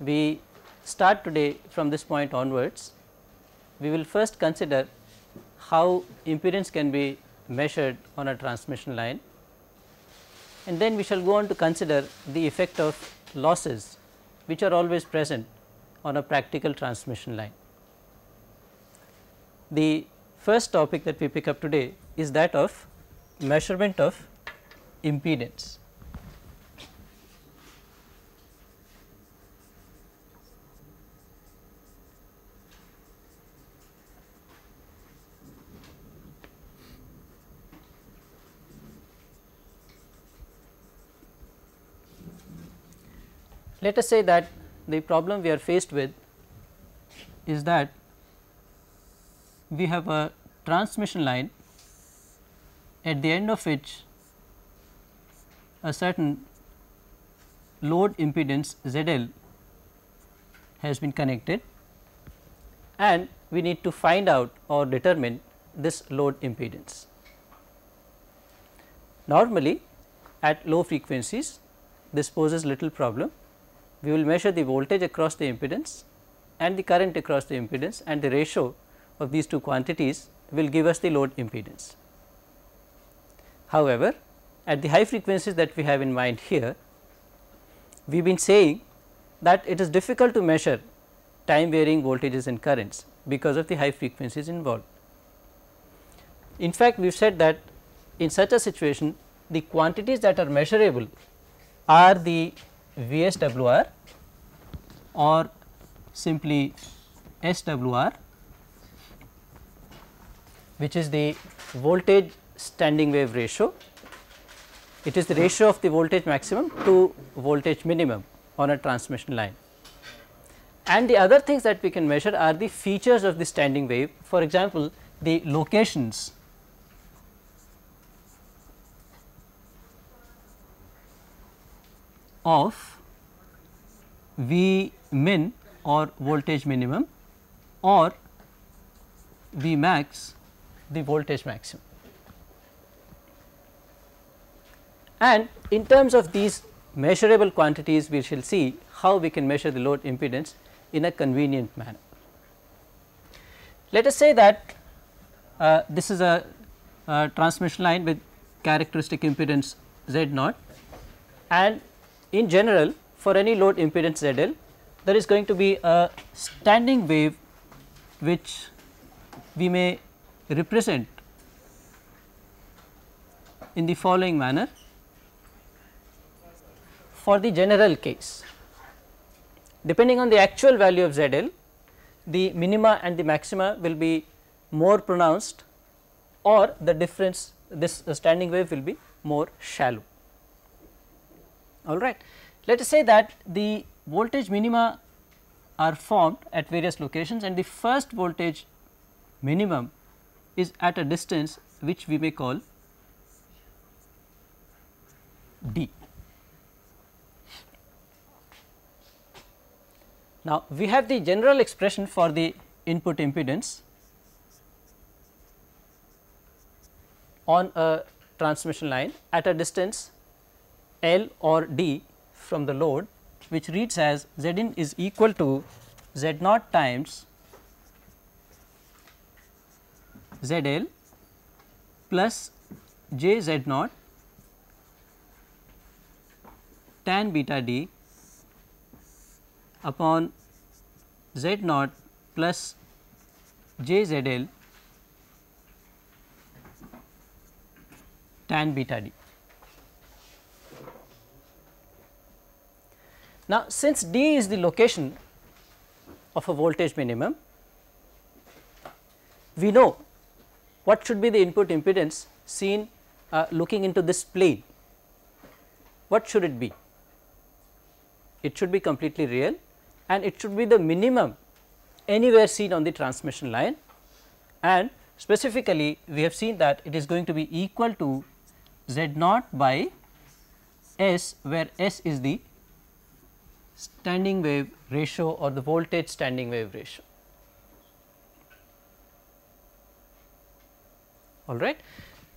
[SPEAKER 1] We start today from this point onwards we will first consider how impedance can be measured on a transmission line and then we shall go on to consider the effect of losses which are always present on a practical transmission line. The first topic that we pick up today is that of measurement of impedance. Let us say that the problem we are faced with is that we have a transmission line at the end of which a certain load impedance ZL has been connected and we need to find out or determine this load impedance. Normally at low frequencies this poses little problem we will measure the voltage across the impedance and the current across the impedance and the ratio of these two quantities will give us the load impedance. However, at the high frequencies that we have in mind here, we have been saying that it is difficult to measure time varying voltages and currents because of the high frequencies involved. In fact, we have said that in such a situation the quantities that are measurable are the VSWR or simply SWR which is the voltage standing wave ratio. It is the ratio of the voltage maximum to voltage minimum on a transmission line. And the other things that we can measure are the features of the standing wave. For example, the locations of V min or voltage minimum or V max the voltage maximum. And in terms of these measurable quantities we shall see how we can measure the load impedance in a convenient manner. Let us say that uh, this is a transmission line with characteristic impedance Z naught and in general for any load impedance ZL there is going to be a standing wave which we may represent in the following manner for the general case. Depending on the actual value of ZL, the minima and the maxima will be more pronounced or the difference this standing wave will be more shallow all right. Let us say that the voltage minima are formed at various locations and the first voltage minimum is at a distance which we may call d. Now, we have the general expression for the input impedance on a transmission line at a distance L or D from the load which reads as Z in is equal to Z naught times Z L plus J Z naught tan beta D upon Z naught plus J Z L tan beta D. Now, since D is the location of a voltage minimum, we know what should be the input impedance seen uh, looking into this plane. What should it be? It should be completely real and it should be the minimum anywhere seen on the transmission line and specifically we have seen that it is going to be equal to z naught by s where s is the standing wave ratio or the voltage standing wave ratio. All right.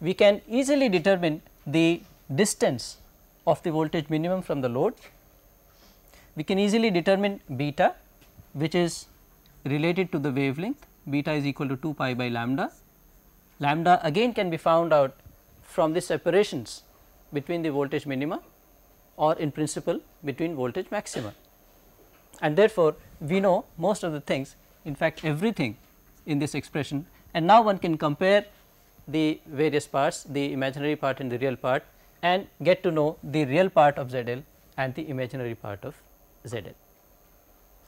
[SPEAKER 1] We can easily determine the distance of the voltage minimum from the load. We can easily determine beta which is related to the wavelength beta is equal to 2 pi by lambda. Lambda again can be found out from the separations between the voltage minima or in principle between voltage maxima. And therefore, we know most of the things in fact everything in this expression and now one can compare the various parts the imaginary part and the real part and get to know the real part of ZL and the imaginary part of ZL.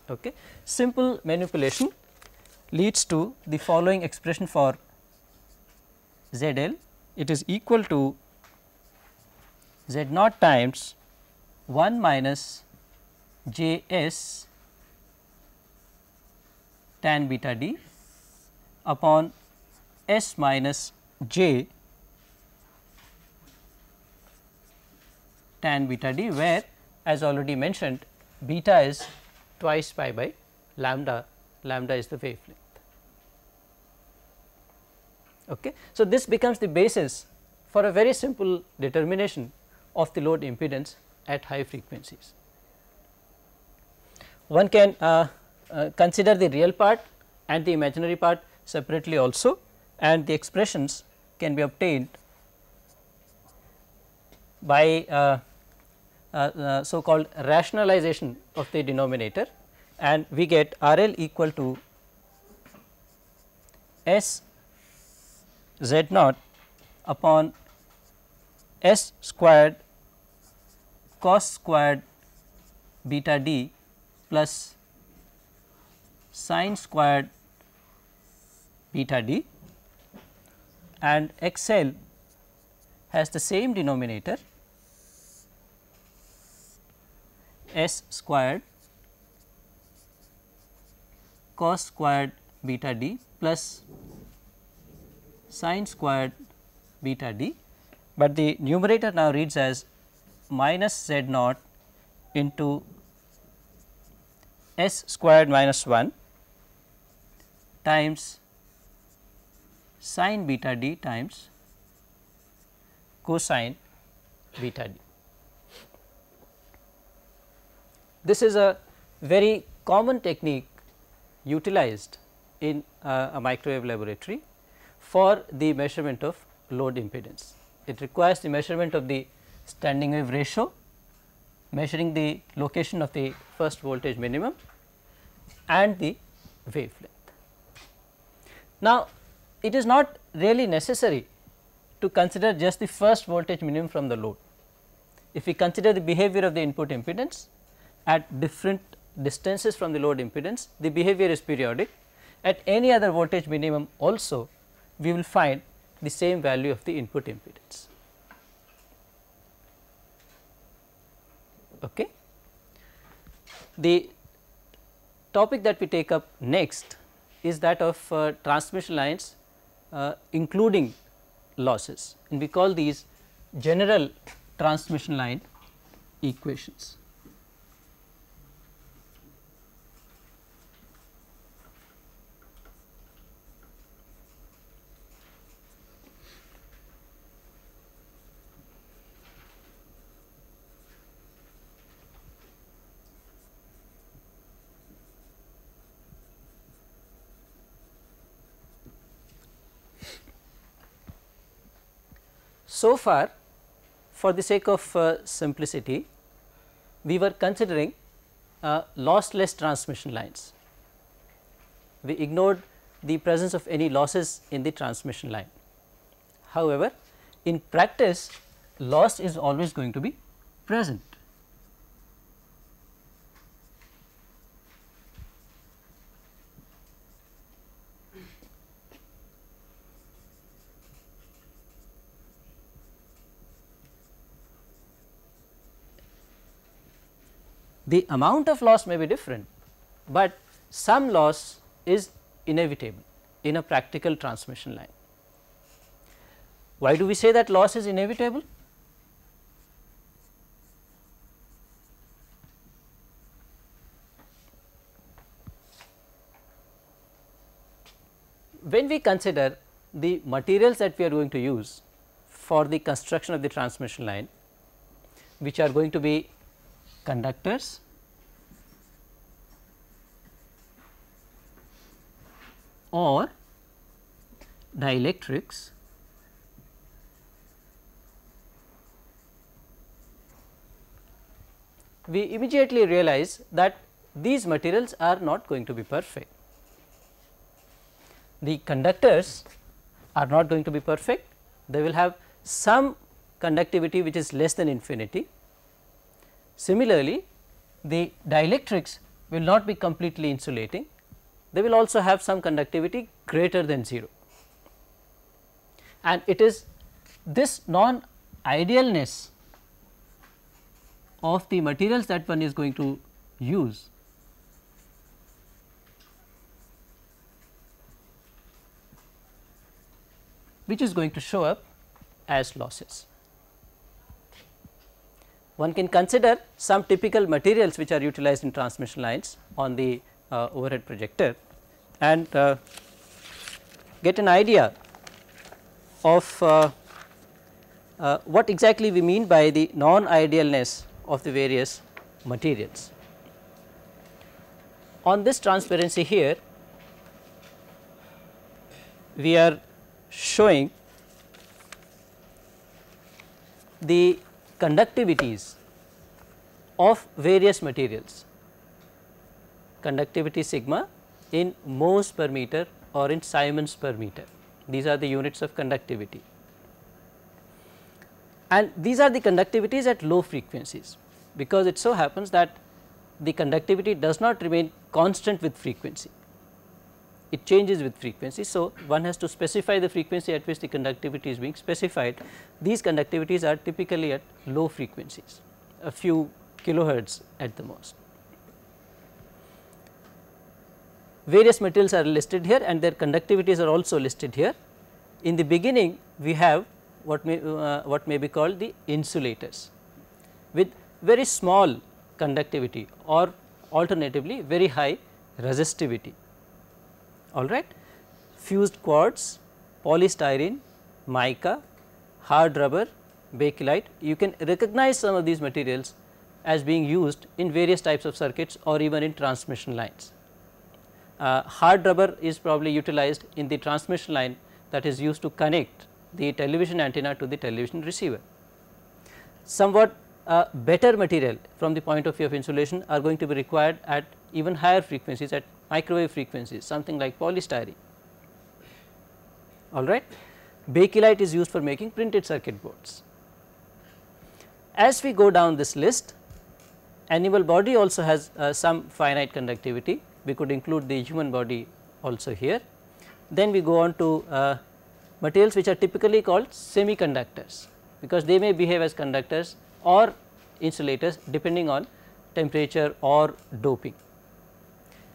[SPEAKER 1] Okay. Simple manipulation leads to the following expression for ZL it is equal to Z naught times 1 minus j s tan beta d upon s minus j tan beta d where as already mentioned beta is twice pi by lambda, lambda is the wavelength. Okay. So, this becomes the basis for a very simple determination of the load impedance at high frequencies. One can uh, uh, consider the real part and the imaginary part separately also and the expressions can be obtained by uh, uh, uh so called rationalization of the denominator and we get R L equal to S z naught upon S squared cos squared beta d plus sine squared beta d and xl has the same denominator s squared cos squared beta d plus sine squared beta d, but the numerator now reads as minus z naught into s squared minus 1 times sine beta d times cosine beta d. This is a very common technique utilized in uh, a microwave laboratory for the measurement of load impedance. It requires the measurement of the standing wave ratio measuring the location of the first voltage minimum and the wavelength. Now, it is not really necessary to consider just the first voltage minimum from the load. If we consider the behavior of the input impedance at different distances from the load impedance, the behavior is periodic. At any other voltage minimum also, we will find the same value of the input impedance. Okay. The topic that we take up next is that of uh, transmission lines uh, including losses and we call these general transmission line equations. So far, for the sake of uh, simplicity, we were considering uh, lossless transmission lines. We ignored the presence of any losses in the transmission line. However, in practice loss is always going to be present. the amount of loss may be different, but some loss is inevitable in a practical transmission line. Why do we say that loss is inevitable? When we consider the materials that we are going to use for the construction of the transmission line, which are going to be conductors, or dielectrics we immediately realize that these materials are not going to be perfect. The conductors are not going to be perfect, they will have some conductivity which is less than infinity. Similarly, the dielectrics will not be completely insulating, they will also have some conductivity greater than 0. And it is this non idealness of the materials that one is going to use which is going to show up as losses. One can consider some typical materials which are utilized in transmission lines on the uh, overhead projector and uh, get an idea of uh, uh, what exactly we mean by the non-idealness of the various materials. On this transparency here, we are showing the conductivities of various materials, conductivity sigma in Mohs per meter or in Siemens per meter. These are the units of conductivity. And these are the conductivities at low frequencies because it so happens that the conductivity does not remain constant with frequency. It changes with frequency. So, one has to specify the frequency at which the conductivity is being specified. These conductivities are typically at low frequencies, a few kilohertz at the most. various metals are listed here and their conductivities are also listed here. In the beginning we have what may uh, what may be called the insulators with very small conductivity or alternatively very high resistivity all right fused quartz polystyrene mica hard rubber bakelite you can recognize some of these materials as being used in various types of circuits or even in transmission lines uh, hard rubber is probably utilized in the transmission line that is used to connect the television antenna to the television receiver. Somewhat uh, better material from the point of view of insulation are going to be required at even higher frequencies at microwave frequencies something like polystyrene. All right. Bakelite is used for making printed circuit boards. As we go down this list, animal body also has uh, some finite conductivity we could include the human body also here. Then we go on to uh, materials which are typically called semiconductors because they may behave as conductors or insulators depending on temperature or doping.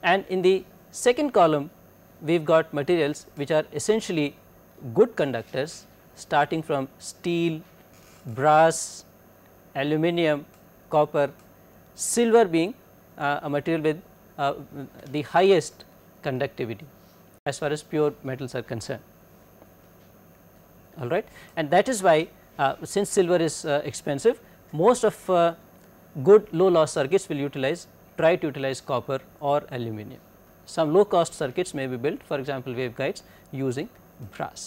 [SPEAKER 1] And in the second column we have got materials which are essentially good conductors starting from steel, brass, aluminum, copper, silver being uh, a material with uh, the highest conductivity as far as pure metals are concerned all right and that is why uh, since silver is uh, expensive most of uh, good low loss circuits will utilize try to utilize copper or aluminum some low cost circuits may be built for example waveguides using brass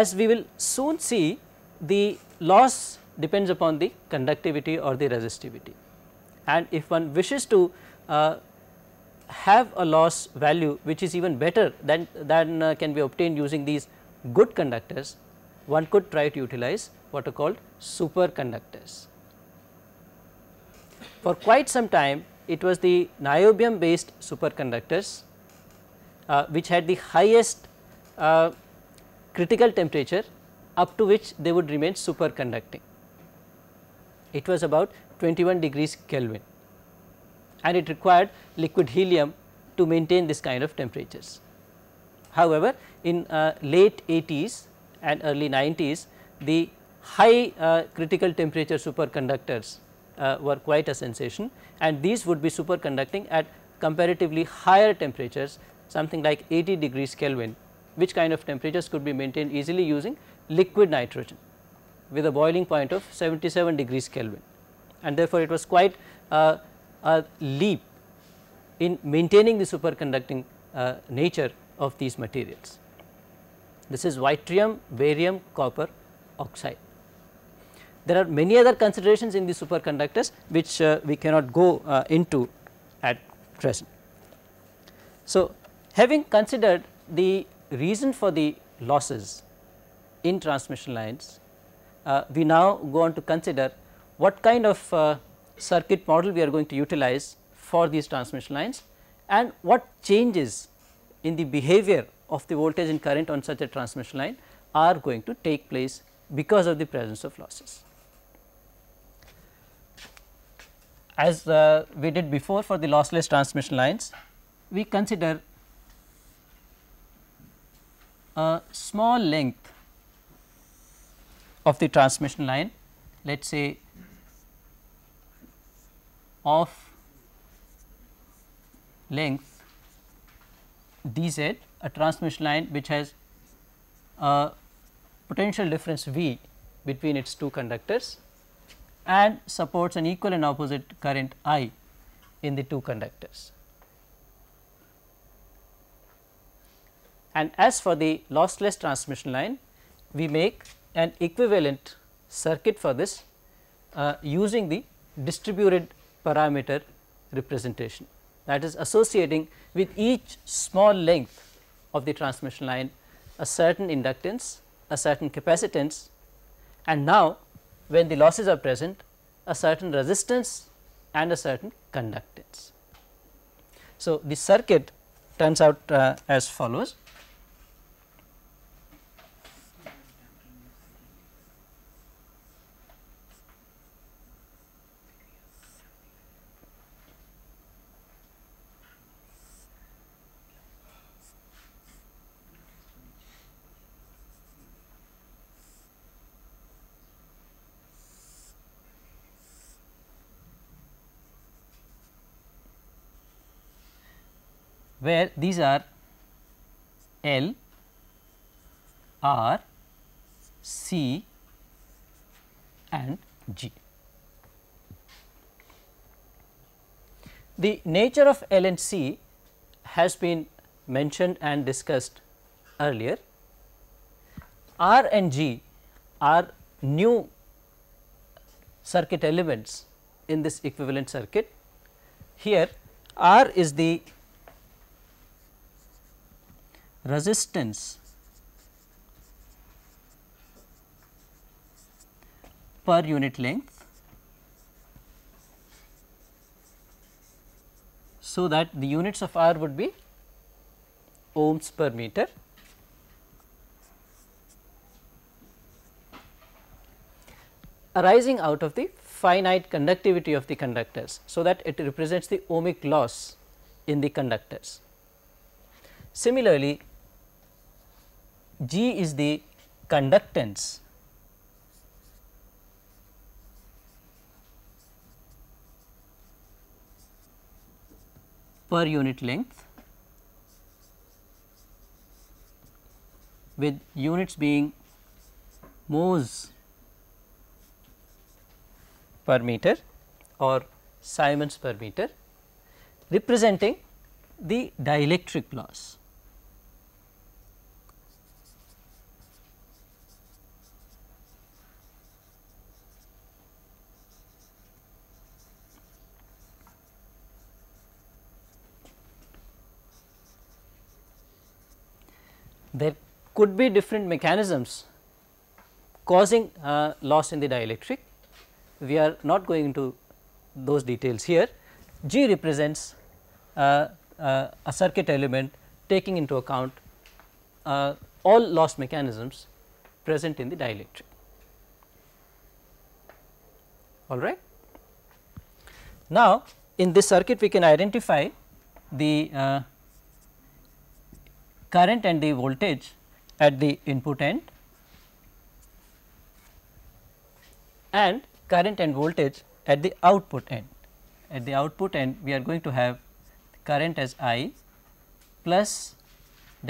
[SPEAKER 1] as we will soon see the loss depends upon the conductivity or the resistivity and if one wishes to uh, have a loss value which is even better than, than uh, can be obtained using these good conductors, one could try to utilize what are called superconductors. For quite some time it was the niobium based superconductors uh, which had the highest uh, critical temperature up to which they would remain superconducting. It was about 21 degrees Kelvin and it required liquid helium to maintain this kind of temperatures. However, in uh, late 80s and early 90s the high uh, critical temperature superconductors uh, were quite a sensation and these would be superconducting at comparatively higher temperatures something like 80 degrees Kelvin which kind of temperatures could be maintained easily using liquid nitrogen with a boiling point of 77 degrees Kelvin and therefore, it was quite uh, a leap in maintaining the superconducting uh, nature of these materials. This is yttrium barium copper oxide. There are many other considerations in the superconductors which uh, we cannot go uh, into at present. So, having considered the reason for the losses in transmission lines, uh, we now go on to consider what kind of uh, circuit model we are going to utilize for these transmission lines and what changes in the behavior of the voltage and current on such a transmission line are going to take place because of the presence of losses. As uh, we did before for the lossless transmission lines, we consider a small length of the transmission line let us say of length d z a transmission line which has a potential difference V between its two conductors and supports an equal and opposite current I in the two conductors. And as for the lossless transmission line, we make an equivalent circuit for this uh, using the distributed parameter representation that is associating with each small length of the transmission line a certain inductance, a certain capacitance and now when the losses are present a certain resistance and a certain conductance. So, the circuit turns out uh, as follows. where these are L, R, C and G. The nature of L and C has been mentioned and discussed earlier. R and G are new circuit elements in this equivalent circuit. Here R is the resistance per unit length. So, that the units of R would be ohms per meter. arising out of the finite conductivity of the conductors. So, that it represents the ohmic loss in the conductors. Similarly, G is the conductance per unit length with units being moles per meter or Siemens per meter representing the dielectric loss. there could be different mechanisms causing uh, loss in the dielectric. We are not going into those details here. G represents uh, uh, a circuit element taking into account uh, all loss mechanisms present in the dielectric. All right. Now, in this circuit we can identify the uh, current and the voltage at the input end and current and voltage at the output end. At the output end we are going to have current as I plus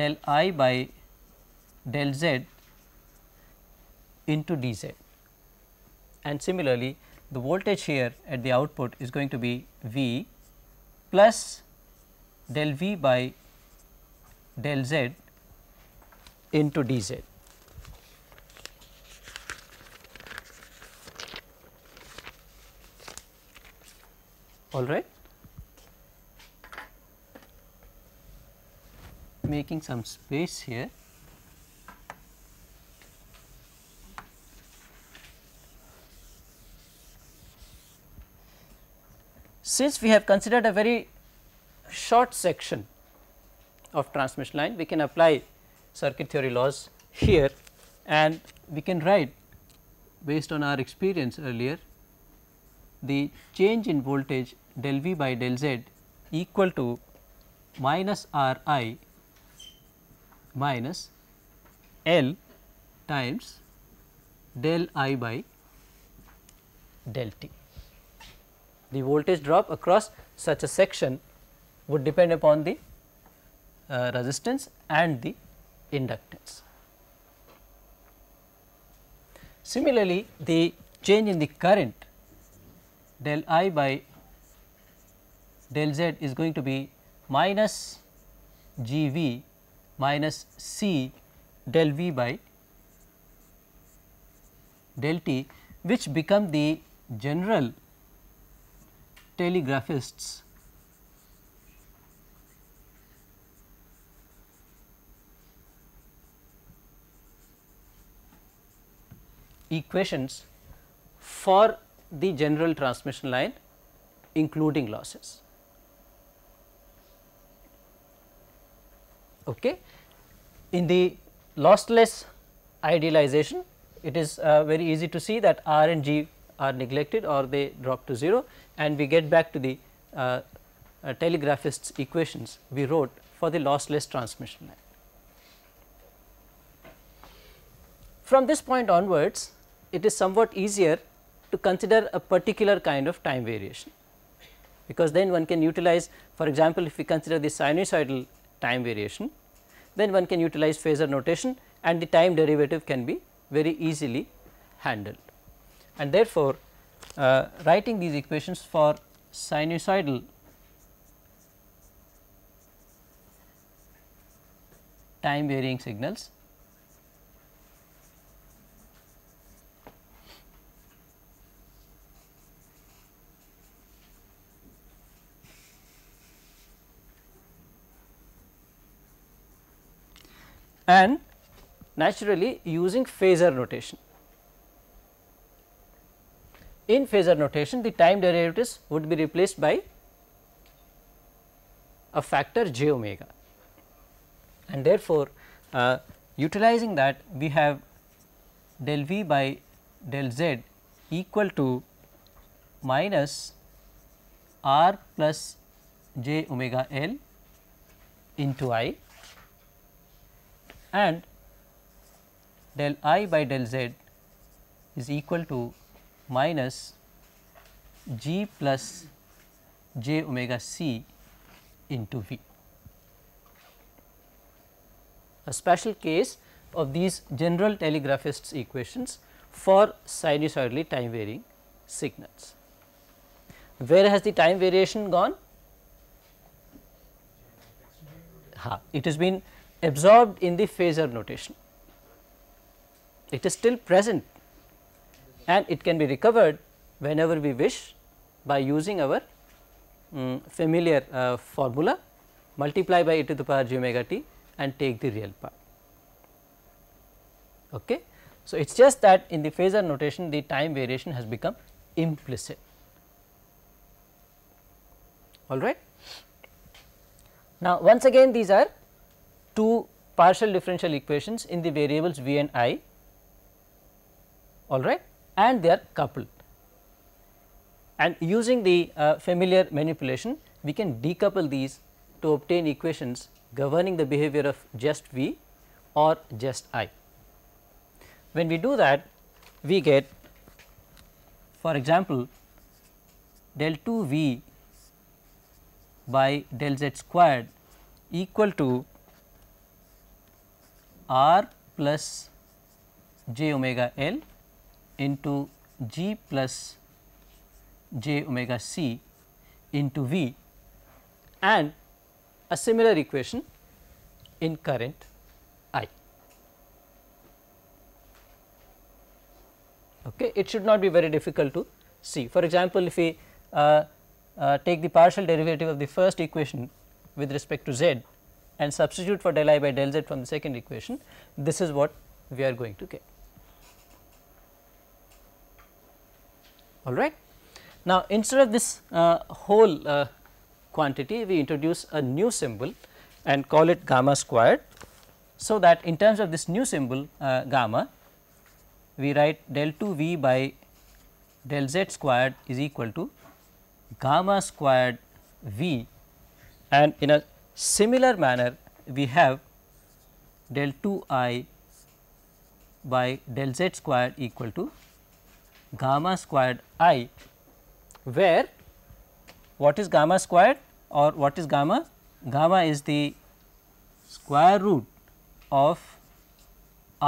[SPEAKER 1] del I by del Z into dz and similarly the voltage here at the output is going to be V plus del V by del z into dz. All right. Making some space here. Since we have considered a very short section of transmission line we can apply circuit theory laws here and we can write based on our experience earlier the change in voltage del V by del Z equal to minus R i minus L times del i by del t. The voltage drop across such a section would depend upon the uh, resistance and the inductance. Similarly, the change in the current del I by del Z is going to be minus G V minus C del V by del T which become the general telegraphist's equations for the general transmission line including losses. Okay. In the lossless idealization, it is uh, very easy to see that R and G are neglected or they drop to 0 and we get back to the uh, uh, telegraphist's equations we wrote for the lossless transmission line. From this point onwards, it is somewhat easier to consider a particular kind of time variation, because then one can utilize for example, if we consider the sinusoidal time variation, then one can utilize phasor notation and the time derivative can be very easily handled. And therefore, uh, writing these equations for sinusoidal time varying signals and naturally using phasor notation. In phasor notation the time derivatives would be replaced by a factor j omega and therefore, uh, utilizing that we have del v by del z equal to minus r plus j omega l into i and del i by del z is equal to minus g plus j omega c into v. A special case of these general telegraphists equations for sinusoidally time varying signals. Where has the time variation gone? Ha, it has been absorbed in the phasor notation. It is still present and it can be recovered whenever we wish by using our um, familiar uh, formula multiply by e to the power j omega t and take the real part. Okay. So, it is just that in the phasor notation the time variation has become implicit all right. Now, once again these are two partial differential equations in the variables v and i all right and they are coupled. And using the uh, familiar manipulation we can decouple these to obtain equations governing the behavior of just v or just i. When we do that we get for example, del 2 v by del z squared equal to r plus j omega l into g plus j omega c into v and a similar equation in current I. Okay. It should not be very difficult to see. For example, if we uh, uh, take the partial derivative of the first equation with respect to z and substitute for del i by del z from the second equation, this is what we are going to get. All right. Now, instead of this uh, whole uh, quantity, we introduce a new symbol and call it gamma squared. So, that in terms of this new symbol uh, gamma, we write del 2 v by del z squared is equal to gamma squared v and in a Similar manner we have del 2 i by del z squared equal to gamma squared i where what is gamma squared or what is gamma? Gamma is the square root of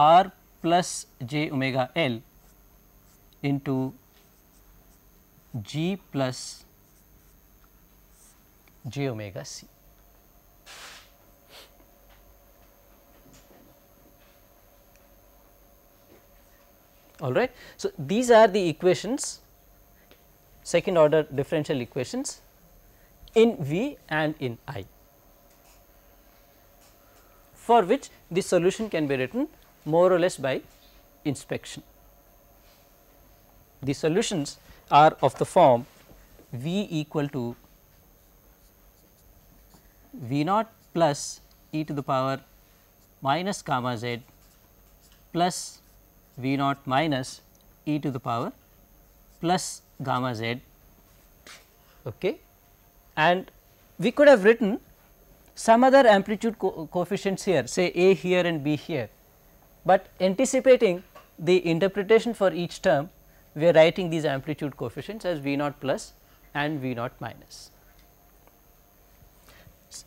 [SPEAKER 1] r plus j omega l into g plus j omega c. all right. So, these are the equations second order differential equations in V and in I for which the solution can be written more or less by inspection. The solutions are of the form V equal to V naught plus e to the power minus gamma z plus V naught minus e to the power plus gamma z. Okay. And we could have written some other amplitude co coefficients here say A here and B here, but anticipating the interpretation for each term we are writing these amplitude coefficients as V naught plus and V naught minus.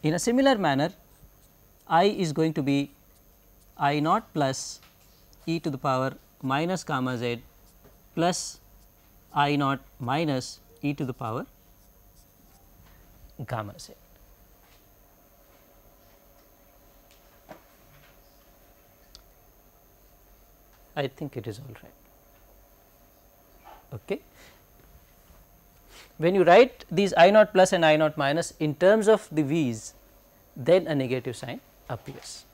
[SPEAKER 1] In a similar manner I is going to be I naught plus e to the power minus gamma z plus i naught minus e to the power gamma z. I think it is all right. Okay. When you write these i naught plus and i naught minus in terms of the v's, then a negative sign appears.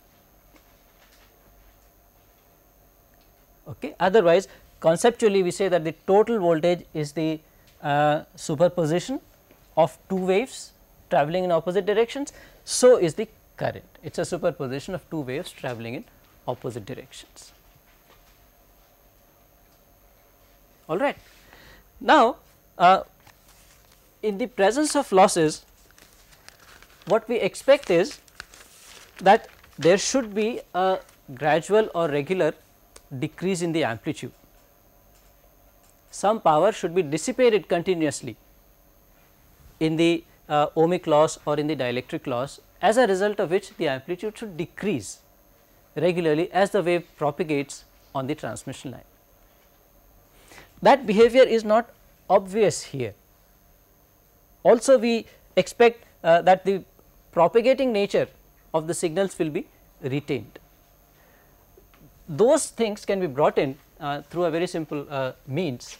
[SPEAKER 1] Okay. Otherwise, conceptually we say that the total voltage is the uh, superposition of two waves traveling in opposite directions. So, is the current it is a superposition of two waves traveling in opposite directions. All right. Now, uh, in the presence of losses what we expect is that there should be a gradual or regular decrease in the amplitude. Some power should be dissipated continuously in the uh, ohmic loss or in the dielectric loss as a result of which the amplitude should decrease regularly as the wave propagates on the transmission line. That behavior is not obvious here. Also we expect uh, that the propagating nature of the signals will be retained those things can be brought in uh, through a very simple uh, means.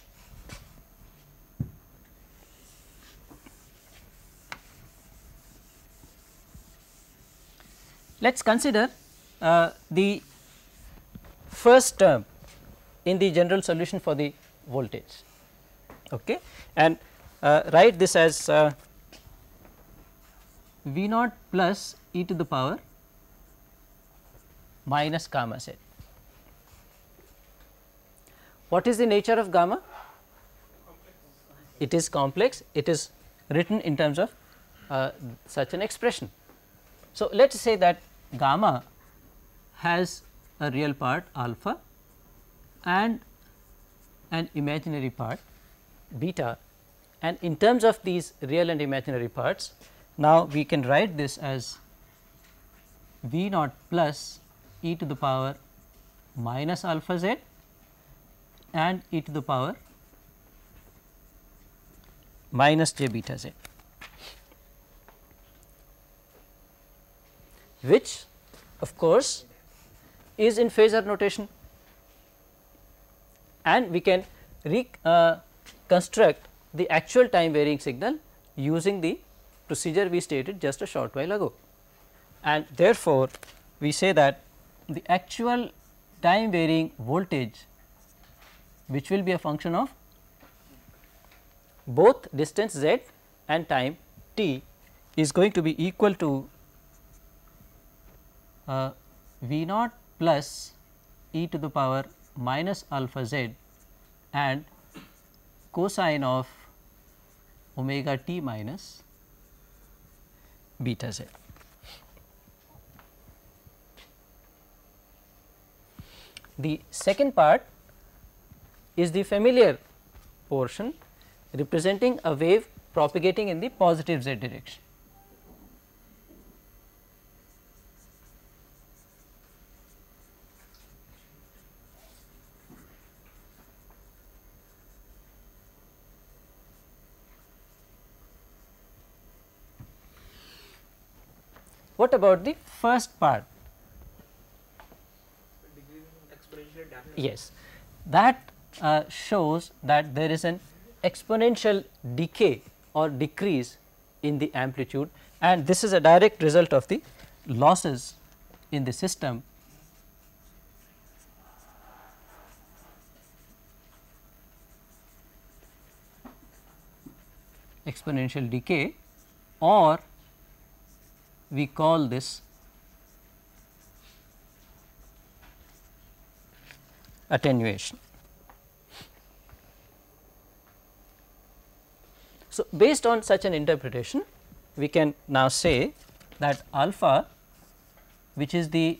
[SPEAKER 1] Let us consider uh, the first term in the general solution for the voltage okay, and uh, write this as uh, V naught plus e to the power minus gamma z what is the nature of gamma? It is complex, it is written in terms of uh, such an expression. So, let us say that gamma has a real part alpha and an imaginary part beta and in terms of these real and imaginary parts now we can write this as v naught plus e to the power minus alpha z and e to the power minus j beta z which of course is in phasor notation and we can reconstruct uh, the actual time varying signal using the procedure we stated just a short while ago. And therefore, we say that the actual time varying voltage which will be a function of both distance z and time t is going to be equal to uh, v naught plus e to the power minus alpha z and cosine of omega t minus beta z. The second part is the familiar portion representing a wave propagating in the positive z direction. What about the first part? Yes, that uh, shows that there is an exponential decay or decrease in the amplitude and this is a direct result of the losses in the system exponential decay or we call this attenuation. So, based on such an interpretation, we can now say that alpha which is the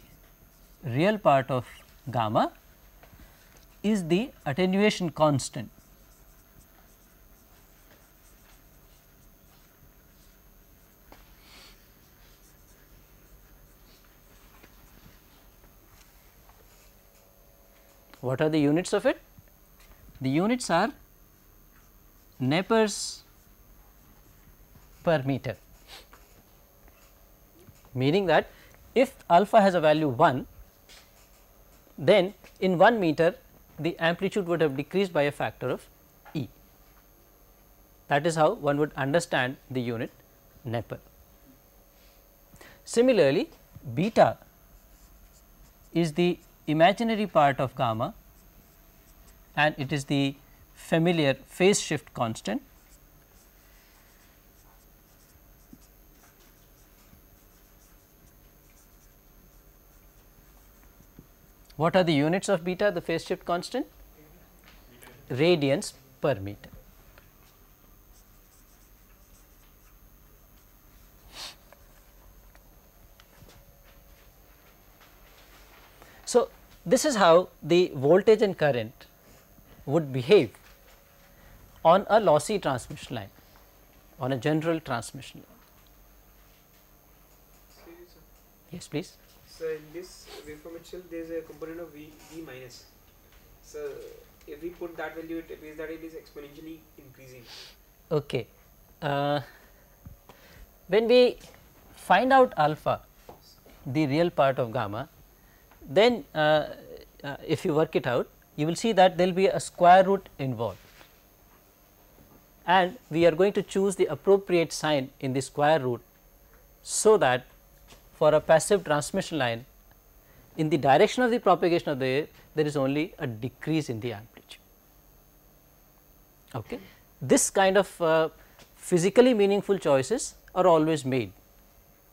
[SPEAKER 1] real part of gamma is the attenuation constant. What are the units of it? The units are Neper's per meter. Meaning that if alpha has a value 1, then in 1 meter the amplitude would have decreased by a factor of E. That is how one would understand the unit Nepal. Similarly, beta is the imaginary part of gamma and it is the familiar phase shift constant What are the units of beta, the phase shift constant? Radians per meter. So, this is how the voltage and current would behave on a lossy transmission line, on a general transmission line. Yes, please. So in this waveform itself there is a component of V, V minus. So if we put that value it appears that it is exponentially increasing. Okay. Uh, when we find out alpha the real part of gamma then uh, uh, if you work it out you will see that there will be a square root involved and we are going to choose the appropriate sign in the square root so that for a passive transmission line in the direction of the propagation of the wave there is only a decrease in the amplitude. Okay. This kind of uh, physically meaningful choices are always made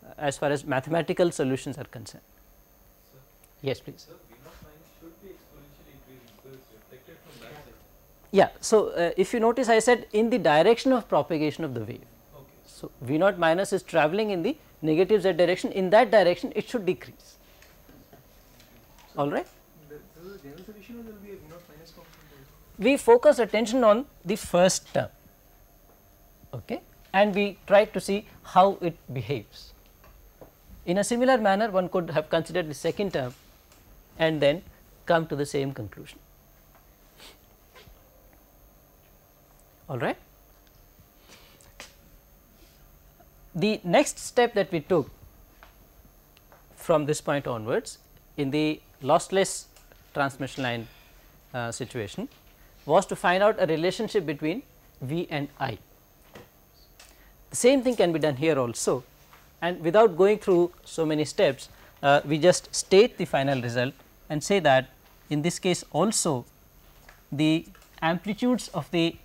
[SPEAKER 1] uh, as far as mathematical solutions are concerned. Sir, yes, please. yeah, so uh, if you notice I said in the direction of propagation of the wave. Okay. So, V naught minus is traveling in the negative z direction in that direction it should decrease all right we focus attention on the first term okay and we try to see how it behaves in a similar manner one could have considered the second term and then come to the same conclusion all right The next step that we took from this point onwards in the lossless transmission line uh, situation was to find out a relationship between V and I. The same thing can be done here also and without going through so many steps, uh, we just state the final result and say that in this case also the amplitudes of the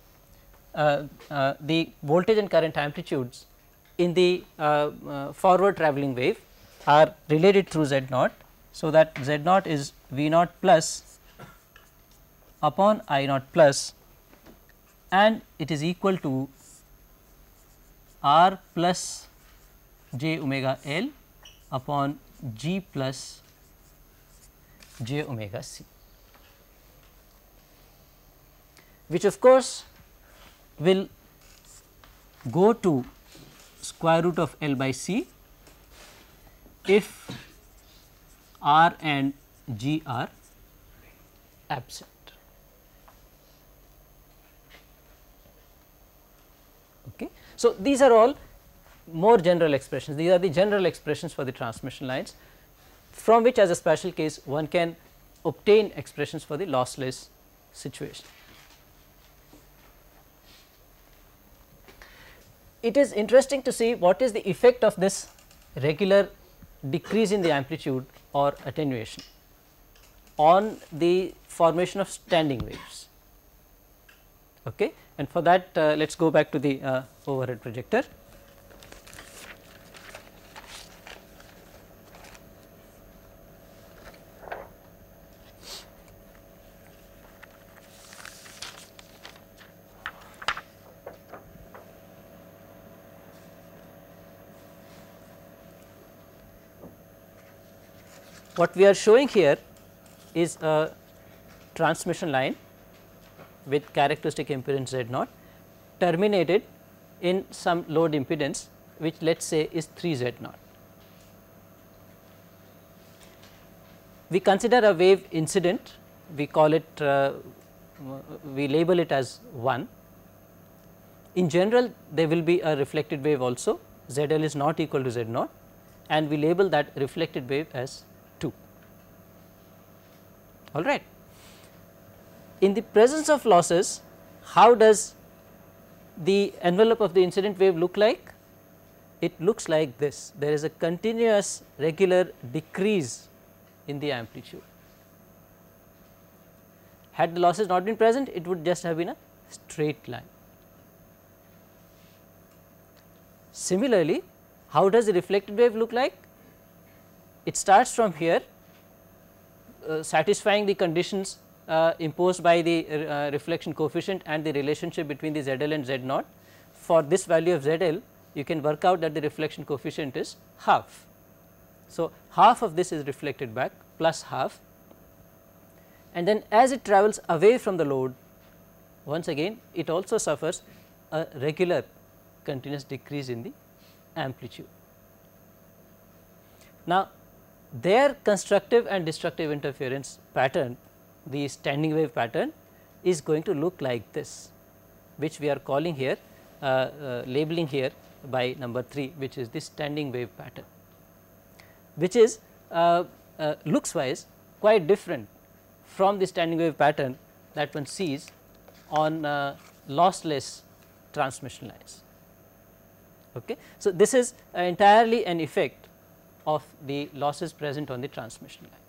[SPEAKER 1] uh, uh, the voltage and current amplitudes in the uh, uh, forward travelling wave are related through z naught. So, that z naught is v naught plus upon i naught plus and it is equal to r plus j omega l upon g plus j omega c which of course will go to square root of L by C if R and G are absent. Okay. So, these are all more general expressions, these are the general expressions for the transmission lines from which as a special case one can obtain expressions for the lossless situation. it is interesting to see what is the effect of this regular decrease in the amplitude or attenuation on the formation of standing waves. Okay. And for that uh, let us go back to the uh, overhead projector. What we are showing here is a transmission line with characteristic impedance Z naught terminated in some load impedance which let us say is 3 Z naught. We consider a wave incident, we call it, uh, we label it as 1. In general, there will be a reflected wave also, ZL is not equal to Z naught and we label that reflected wave as all right. In the presence of losses, how does the envelope of the incident wave look like? It looks like this, there is a continuous regular decrease in the amplitude. Had the losses not been present, it would just have been a straight line. Similarly, how does the reflected wave look like? It starts from here uh, satisfying the conditions uh, imposed by the uh, reflection coefficient and the relationship between the ZL and Z 0 For this value of ZL, you can work out that the reflection coefficient is half. So, half of this is reflected back plus half and then as it travels away from the load once again it also suffers a regular continuous decrease in the amplitude. Now, their constructive and destructive interference pattern, the standing wave pattern is going to look like this, which we are calling here, uh, uh, labeling here by number 3, which is the standing wave pattern, which is uh, uh looks wise quite different from the standing wave pattern that one sees on uh, lossless transmission lines. Okay. So, this is entirely an effect of the losses present on the transmission line.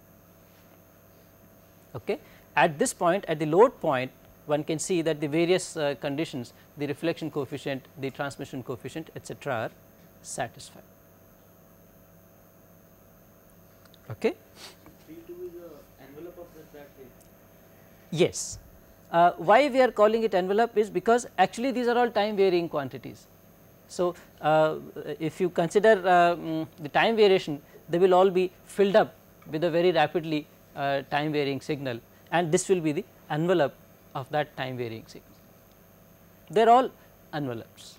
[SPEAKER 1] Okay. At this point at the load point one can see that the various uh, conditions the reflection coefficient, the transmission coefficient etc., are satisfied. Okay. Yes. Uh, why we are calling it envelope is because actually these are all time varying quantities. So, uh, if you consider um, the time variation they will all be filled up with a very rapidly uh, time varying signal and this will be the envelope of that time varying signal. They are all envelopes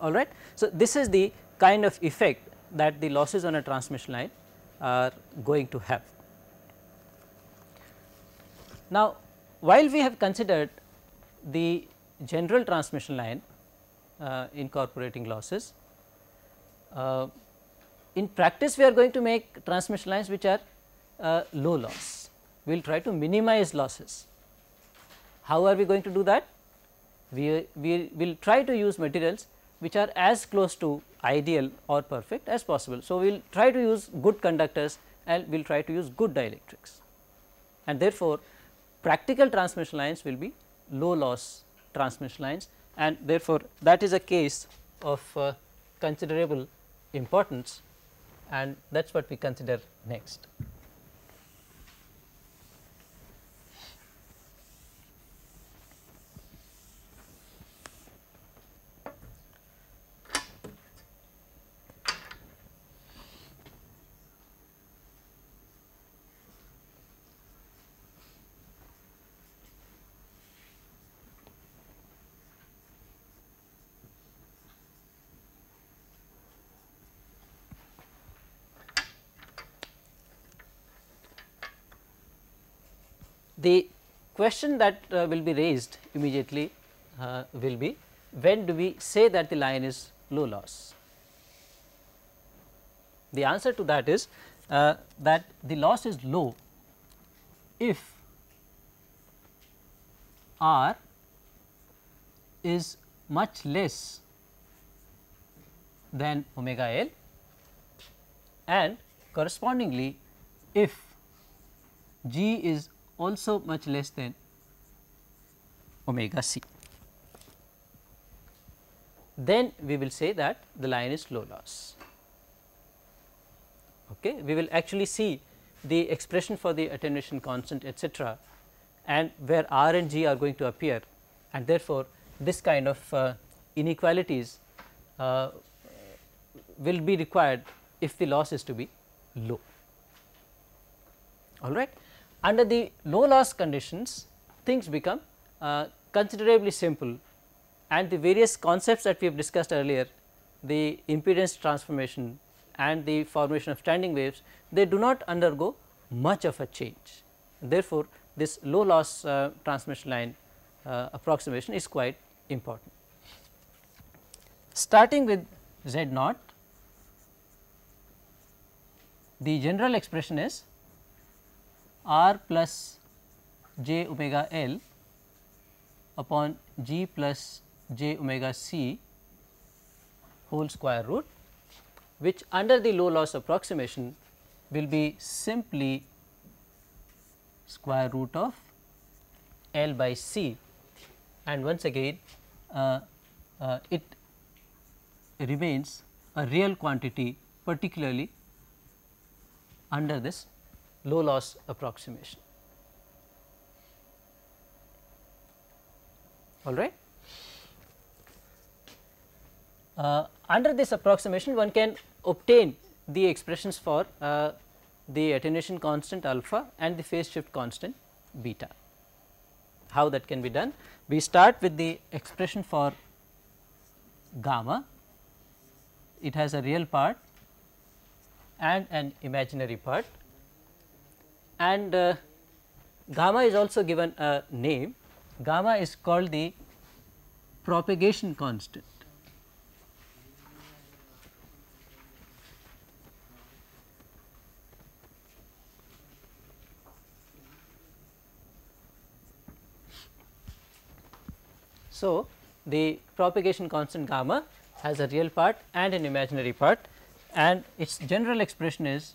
[SPEAKER 1] all right. So, this is the kind of effect that the losses on a transmission line are going to have. Now, while we have considered the general transmission line uh, incorporating losses. Uh, in practice, we are going to make transmission lines which are uh, low loss. We will try to minimize losses. How are we going to do that? We, we will try to use materials which are as close to ideal or perfect as possible. So, we will try to use good conductors and we will try to use good dielectrics and therefore, practical transmission lines will be low loss transmission lines and therefore, that is a case of uh, considerable importance and that is what we consider next. The question that uh, will be raised immediately uh, will be when do we say that the line is low loss? The answer to that is uh, that the loss is low if R is much less than omega L and correspondingly if G is also much less than omega c. Then we will say that the line is low loss. Okay. We will actually see the expression for the attenuation constant etc., and where r and g are going to appear and therefore, this kind of uh, inequalities uh, will be required if the loss is to be low. All right. Under the low loss conditions, things become uh, considerably simple and the various concepts that we have discussed earlier, the impedance transformation and the formation of standing waves, they do not undergo much of a change. Therefore, this low loss uh, transmission line uh, approximation is quite important. Starting with z naught, the general expression is r plus j omega l upon g plus j omega c whole square root which under the low loss approximation will be simply square root of L by C and once again uh, uh, it remains a real quantity particularly under this low loss approximation. All right. Uh, under this approximation one can obtain the expressions for uh, the attenuation constant alpha and the phase shift constant beta. How that can be done? We start with the expression for gamma, it has a real part and an imaginary part and uh, gamma is also given a name gamma is called the propagation constant. So, the propagation constant gamma has a real part and an imaginary part and its general expression is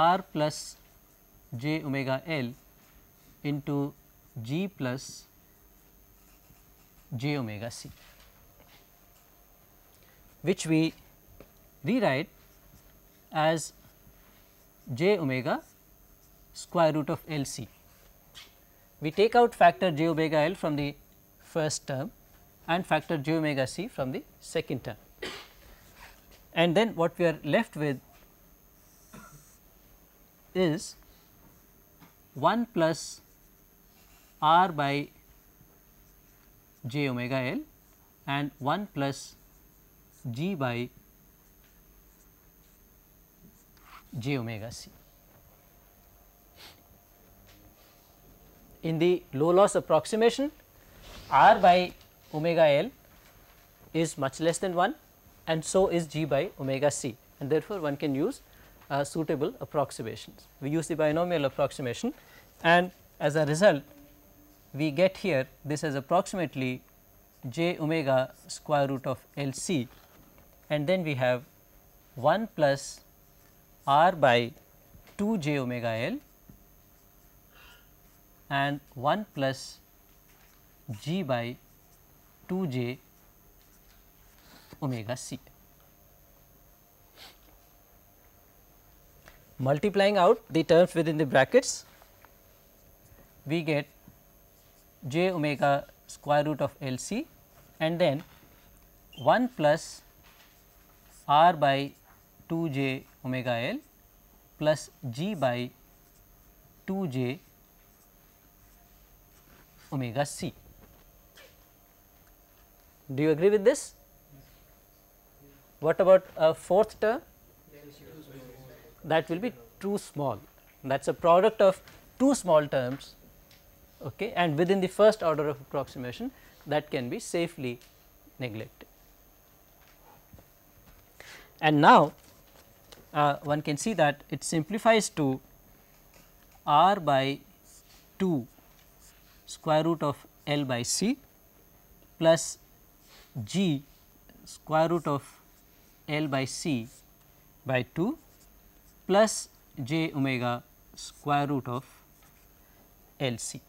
[SPEAKER 1] r plus j omega l into g plus j omega c which we rewrite as j omega square root of L c. We take out factor j omega L from the first term and factor j omega c from the second term. And then what we are left with is 1 plus r by j omega l and 1 plus g by j omega c. In the low loss approximation r by omega l is much less than 1 and so is g by omega c and therefore, one can use uh, suitable approximations. We use the binomial approximation and as a result we get here this as approximately j omega square root of L c and then we have 1 plus r by 2 j omega L and 1 plus g by 2 j omega c. multiplying out the terms within the brackets, we get j omega square root of L c and then 1 plus r by 2 j omega L plus g by 2 j omega c. Do you agree with this? What about a fourth term? that will be too small that is a product of two small terms okay, and within the first order of approximation that can be safely neglected. And now, uh, one can see that it simplifies to r by 2 square root of L by C plus g square root of L by C by 2 plus j omega square root of L c.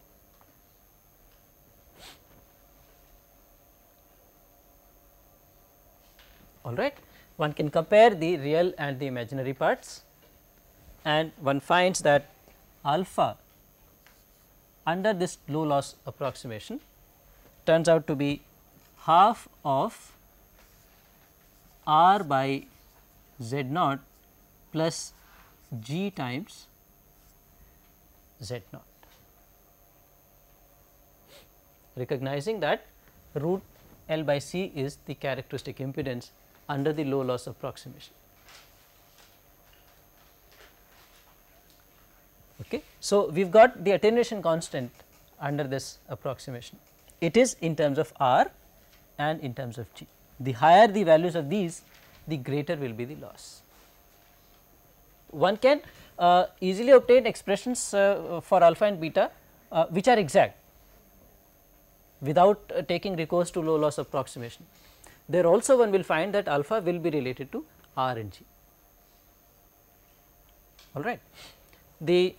[SPEAKER 1] All right. One can compare the real and the imaginary parts and one finds that alpha under this low loss approximation turns out to be half of r by z naught plus g times z naught. Recognizing that root L by C is the characteristic impedance under the low loss approximation. Okay. So, we have got the attenuation constant under this approximation. It is in terms of R and in terms of G. The higher the values of these, the greater will be the loss one can uh, easily obtain expressions uh, for alpha and beta uh, which are exact without uh, taking recourse to low loss approximation. There also one will find that alpha will be related to R and G. All right. The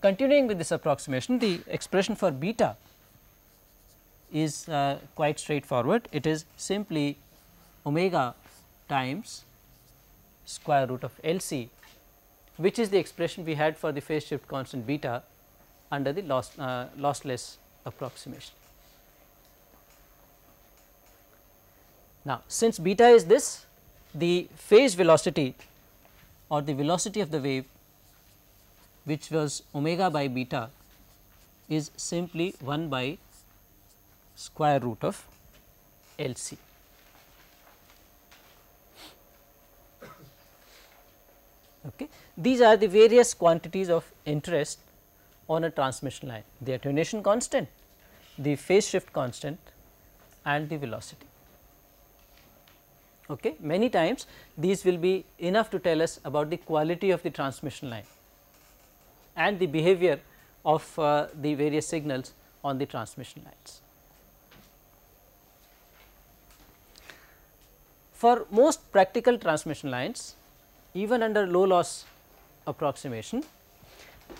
[SPEAKER 1] continuing with this approximation the expression for beta is uh, quite straightforward it is simply omega times square root of L C which is the expression we had for the phase shift constant beta under the loss, uh, lossless approximation. Now, since beta is this the phase velocity or the velocity of the wave which was omega by beta is simply 1 by square root of LC. Okay. These are the various quantities of interest on a transmission line, the attenuation constant, the phase shift constant and the velocity. Okay. Many times these will be enough to tell us about the quality of the transmission line and the behavior of uh, the various signals on the transmission lines. For most practical transmission lines, even under low loss approximation,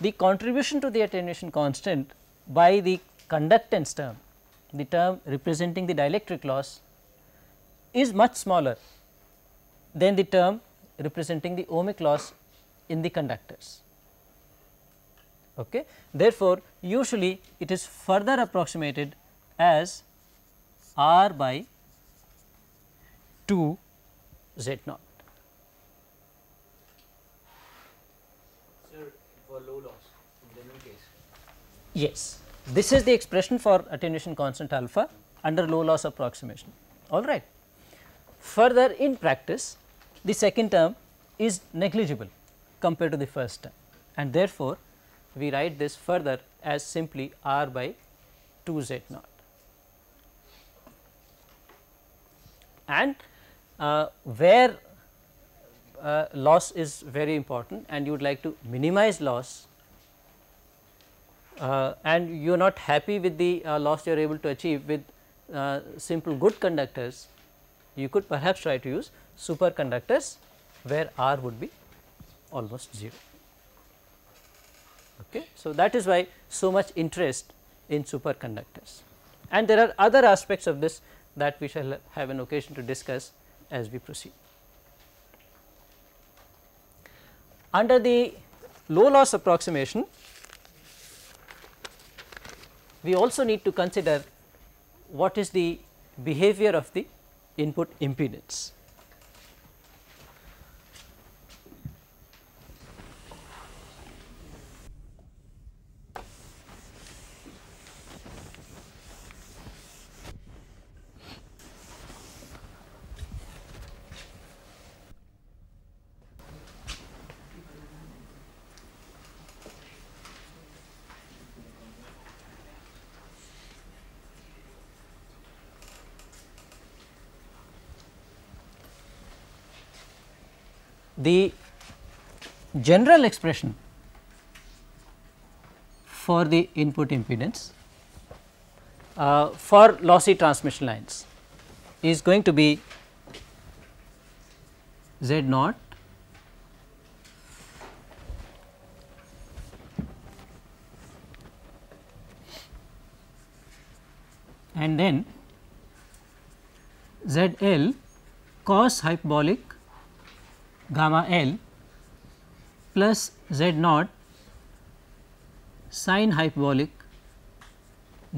[SPEAKER 1] the contribution to the attenuation constant by the conductance term, the term representing the dielectric loss is much smaller than the term representing the ohmic loss in the conductors. Okay. Therefore, usually it is further approximated as R by 2 Z naught. Yes, this is the expression for attenuation constant alpha under low loss approximation, all right. Further in practice, the second term is negligible compared to the first term and therefore, we write this further as simply r by 2 z naught. And uh, where uh, loss is very important and you would like to minimize loss uh, and you are not happy with the uh, loss you are able to achieve with uh, simple good conductors, you could perhaps try to use superconductors where R would be almost 0. Okay. So, that is why so much interest in superconductors and there are other aspects of this that we shall have an occasion to discuss as we proceed. Under the low loss approximation, we also need to consider what is the behavior of the input impedance. the general expression for the input impedance uh, for lossy transmission lines is going to be z naught and then z l cos hyperbolic gamma L plus z naught sine hyperbolic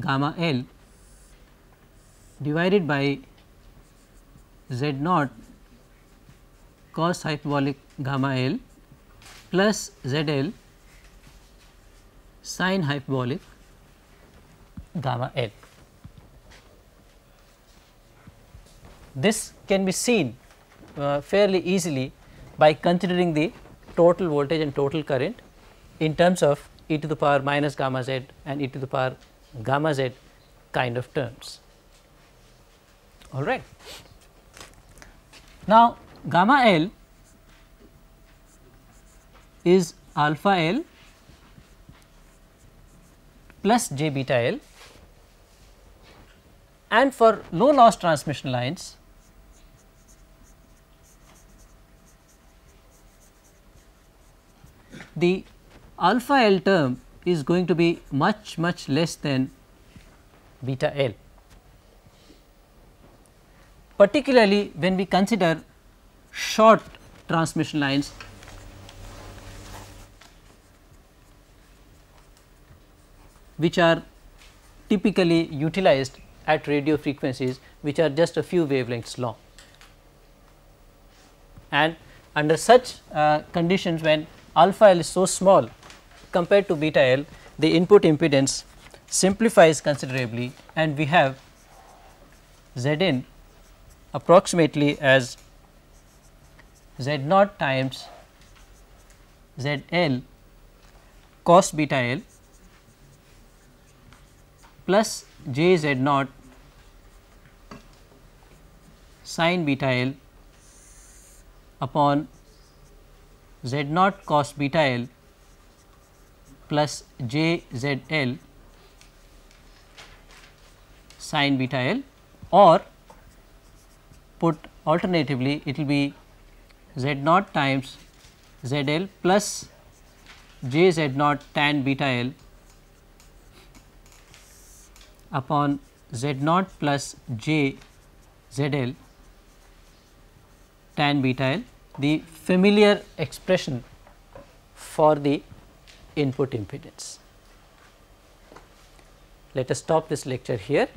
[SPEAKER 1] gamma L divided by z naught cos hyperbolic gamma L plus z L sine hyperbolic gamma L. This can be seen uh, fairly easily by considering the total voltage and total current in terms of e to the power minus gamma z and e to the power gamma z kind of terms. All right. Now, gamma L is alpha L plus j beta L and for low loss transmission lines the alpha L term is going to be much much less than beta L. Particularly when we consider short transmission lines which are typically utilized at radio frequencies which are just a few wavelengths long. And under such uh, conditions when alpha L is so small compared to beta L, the input impedance simplifies considerably and we have Z in approximately as Z naught times Z L cos beta L plus j z naught sin beta L upon z naught cos beta l plus j z l sin beta l or put alternatively it will be z naught times z l plus j z naught tan beta l upon z naught plus j z l tan beta l the familiar expression for the input impedance. Let us stop this lecture here.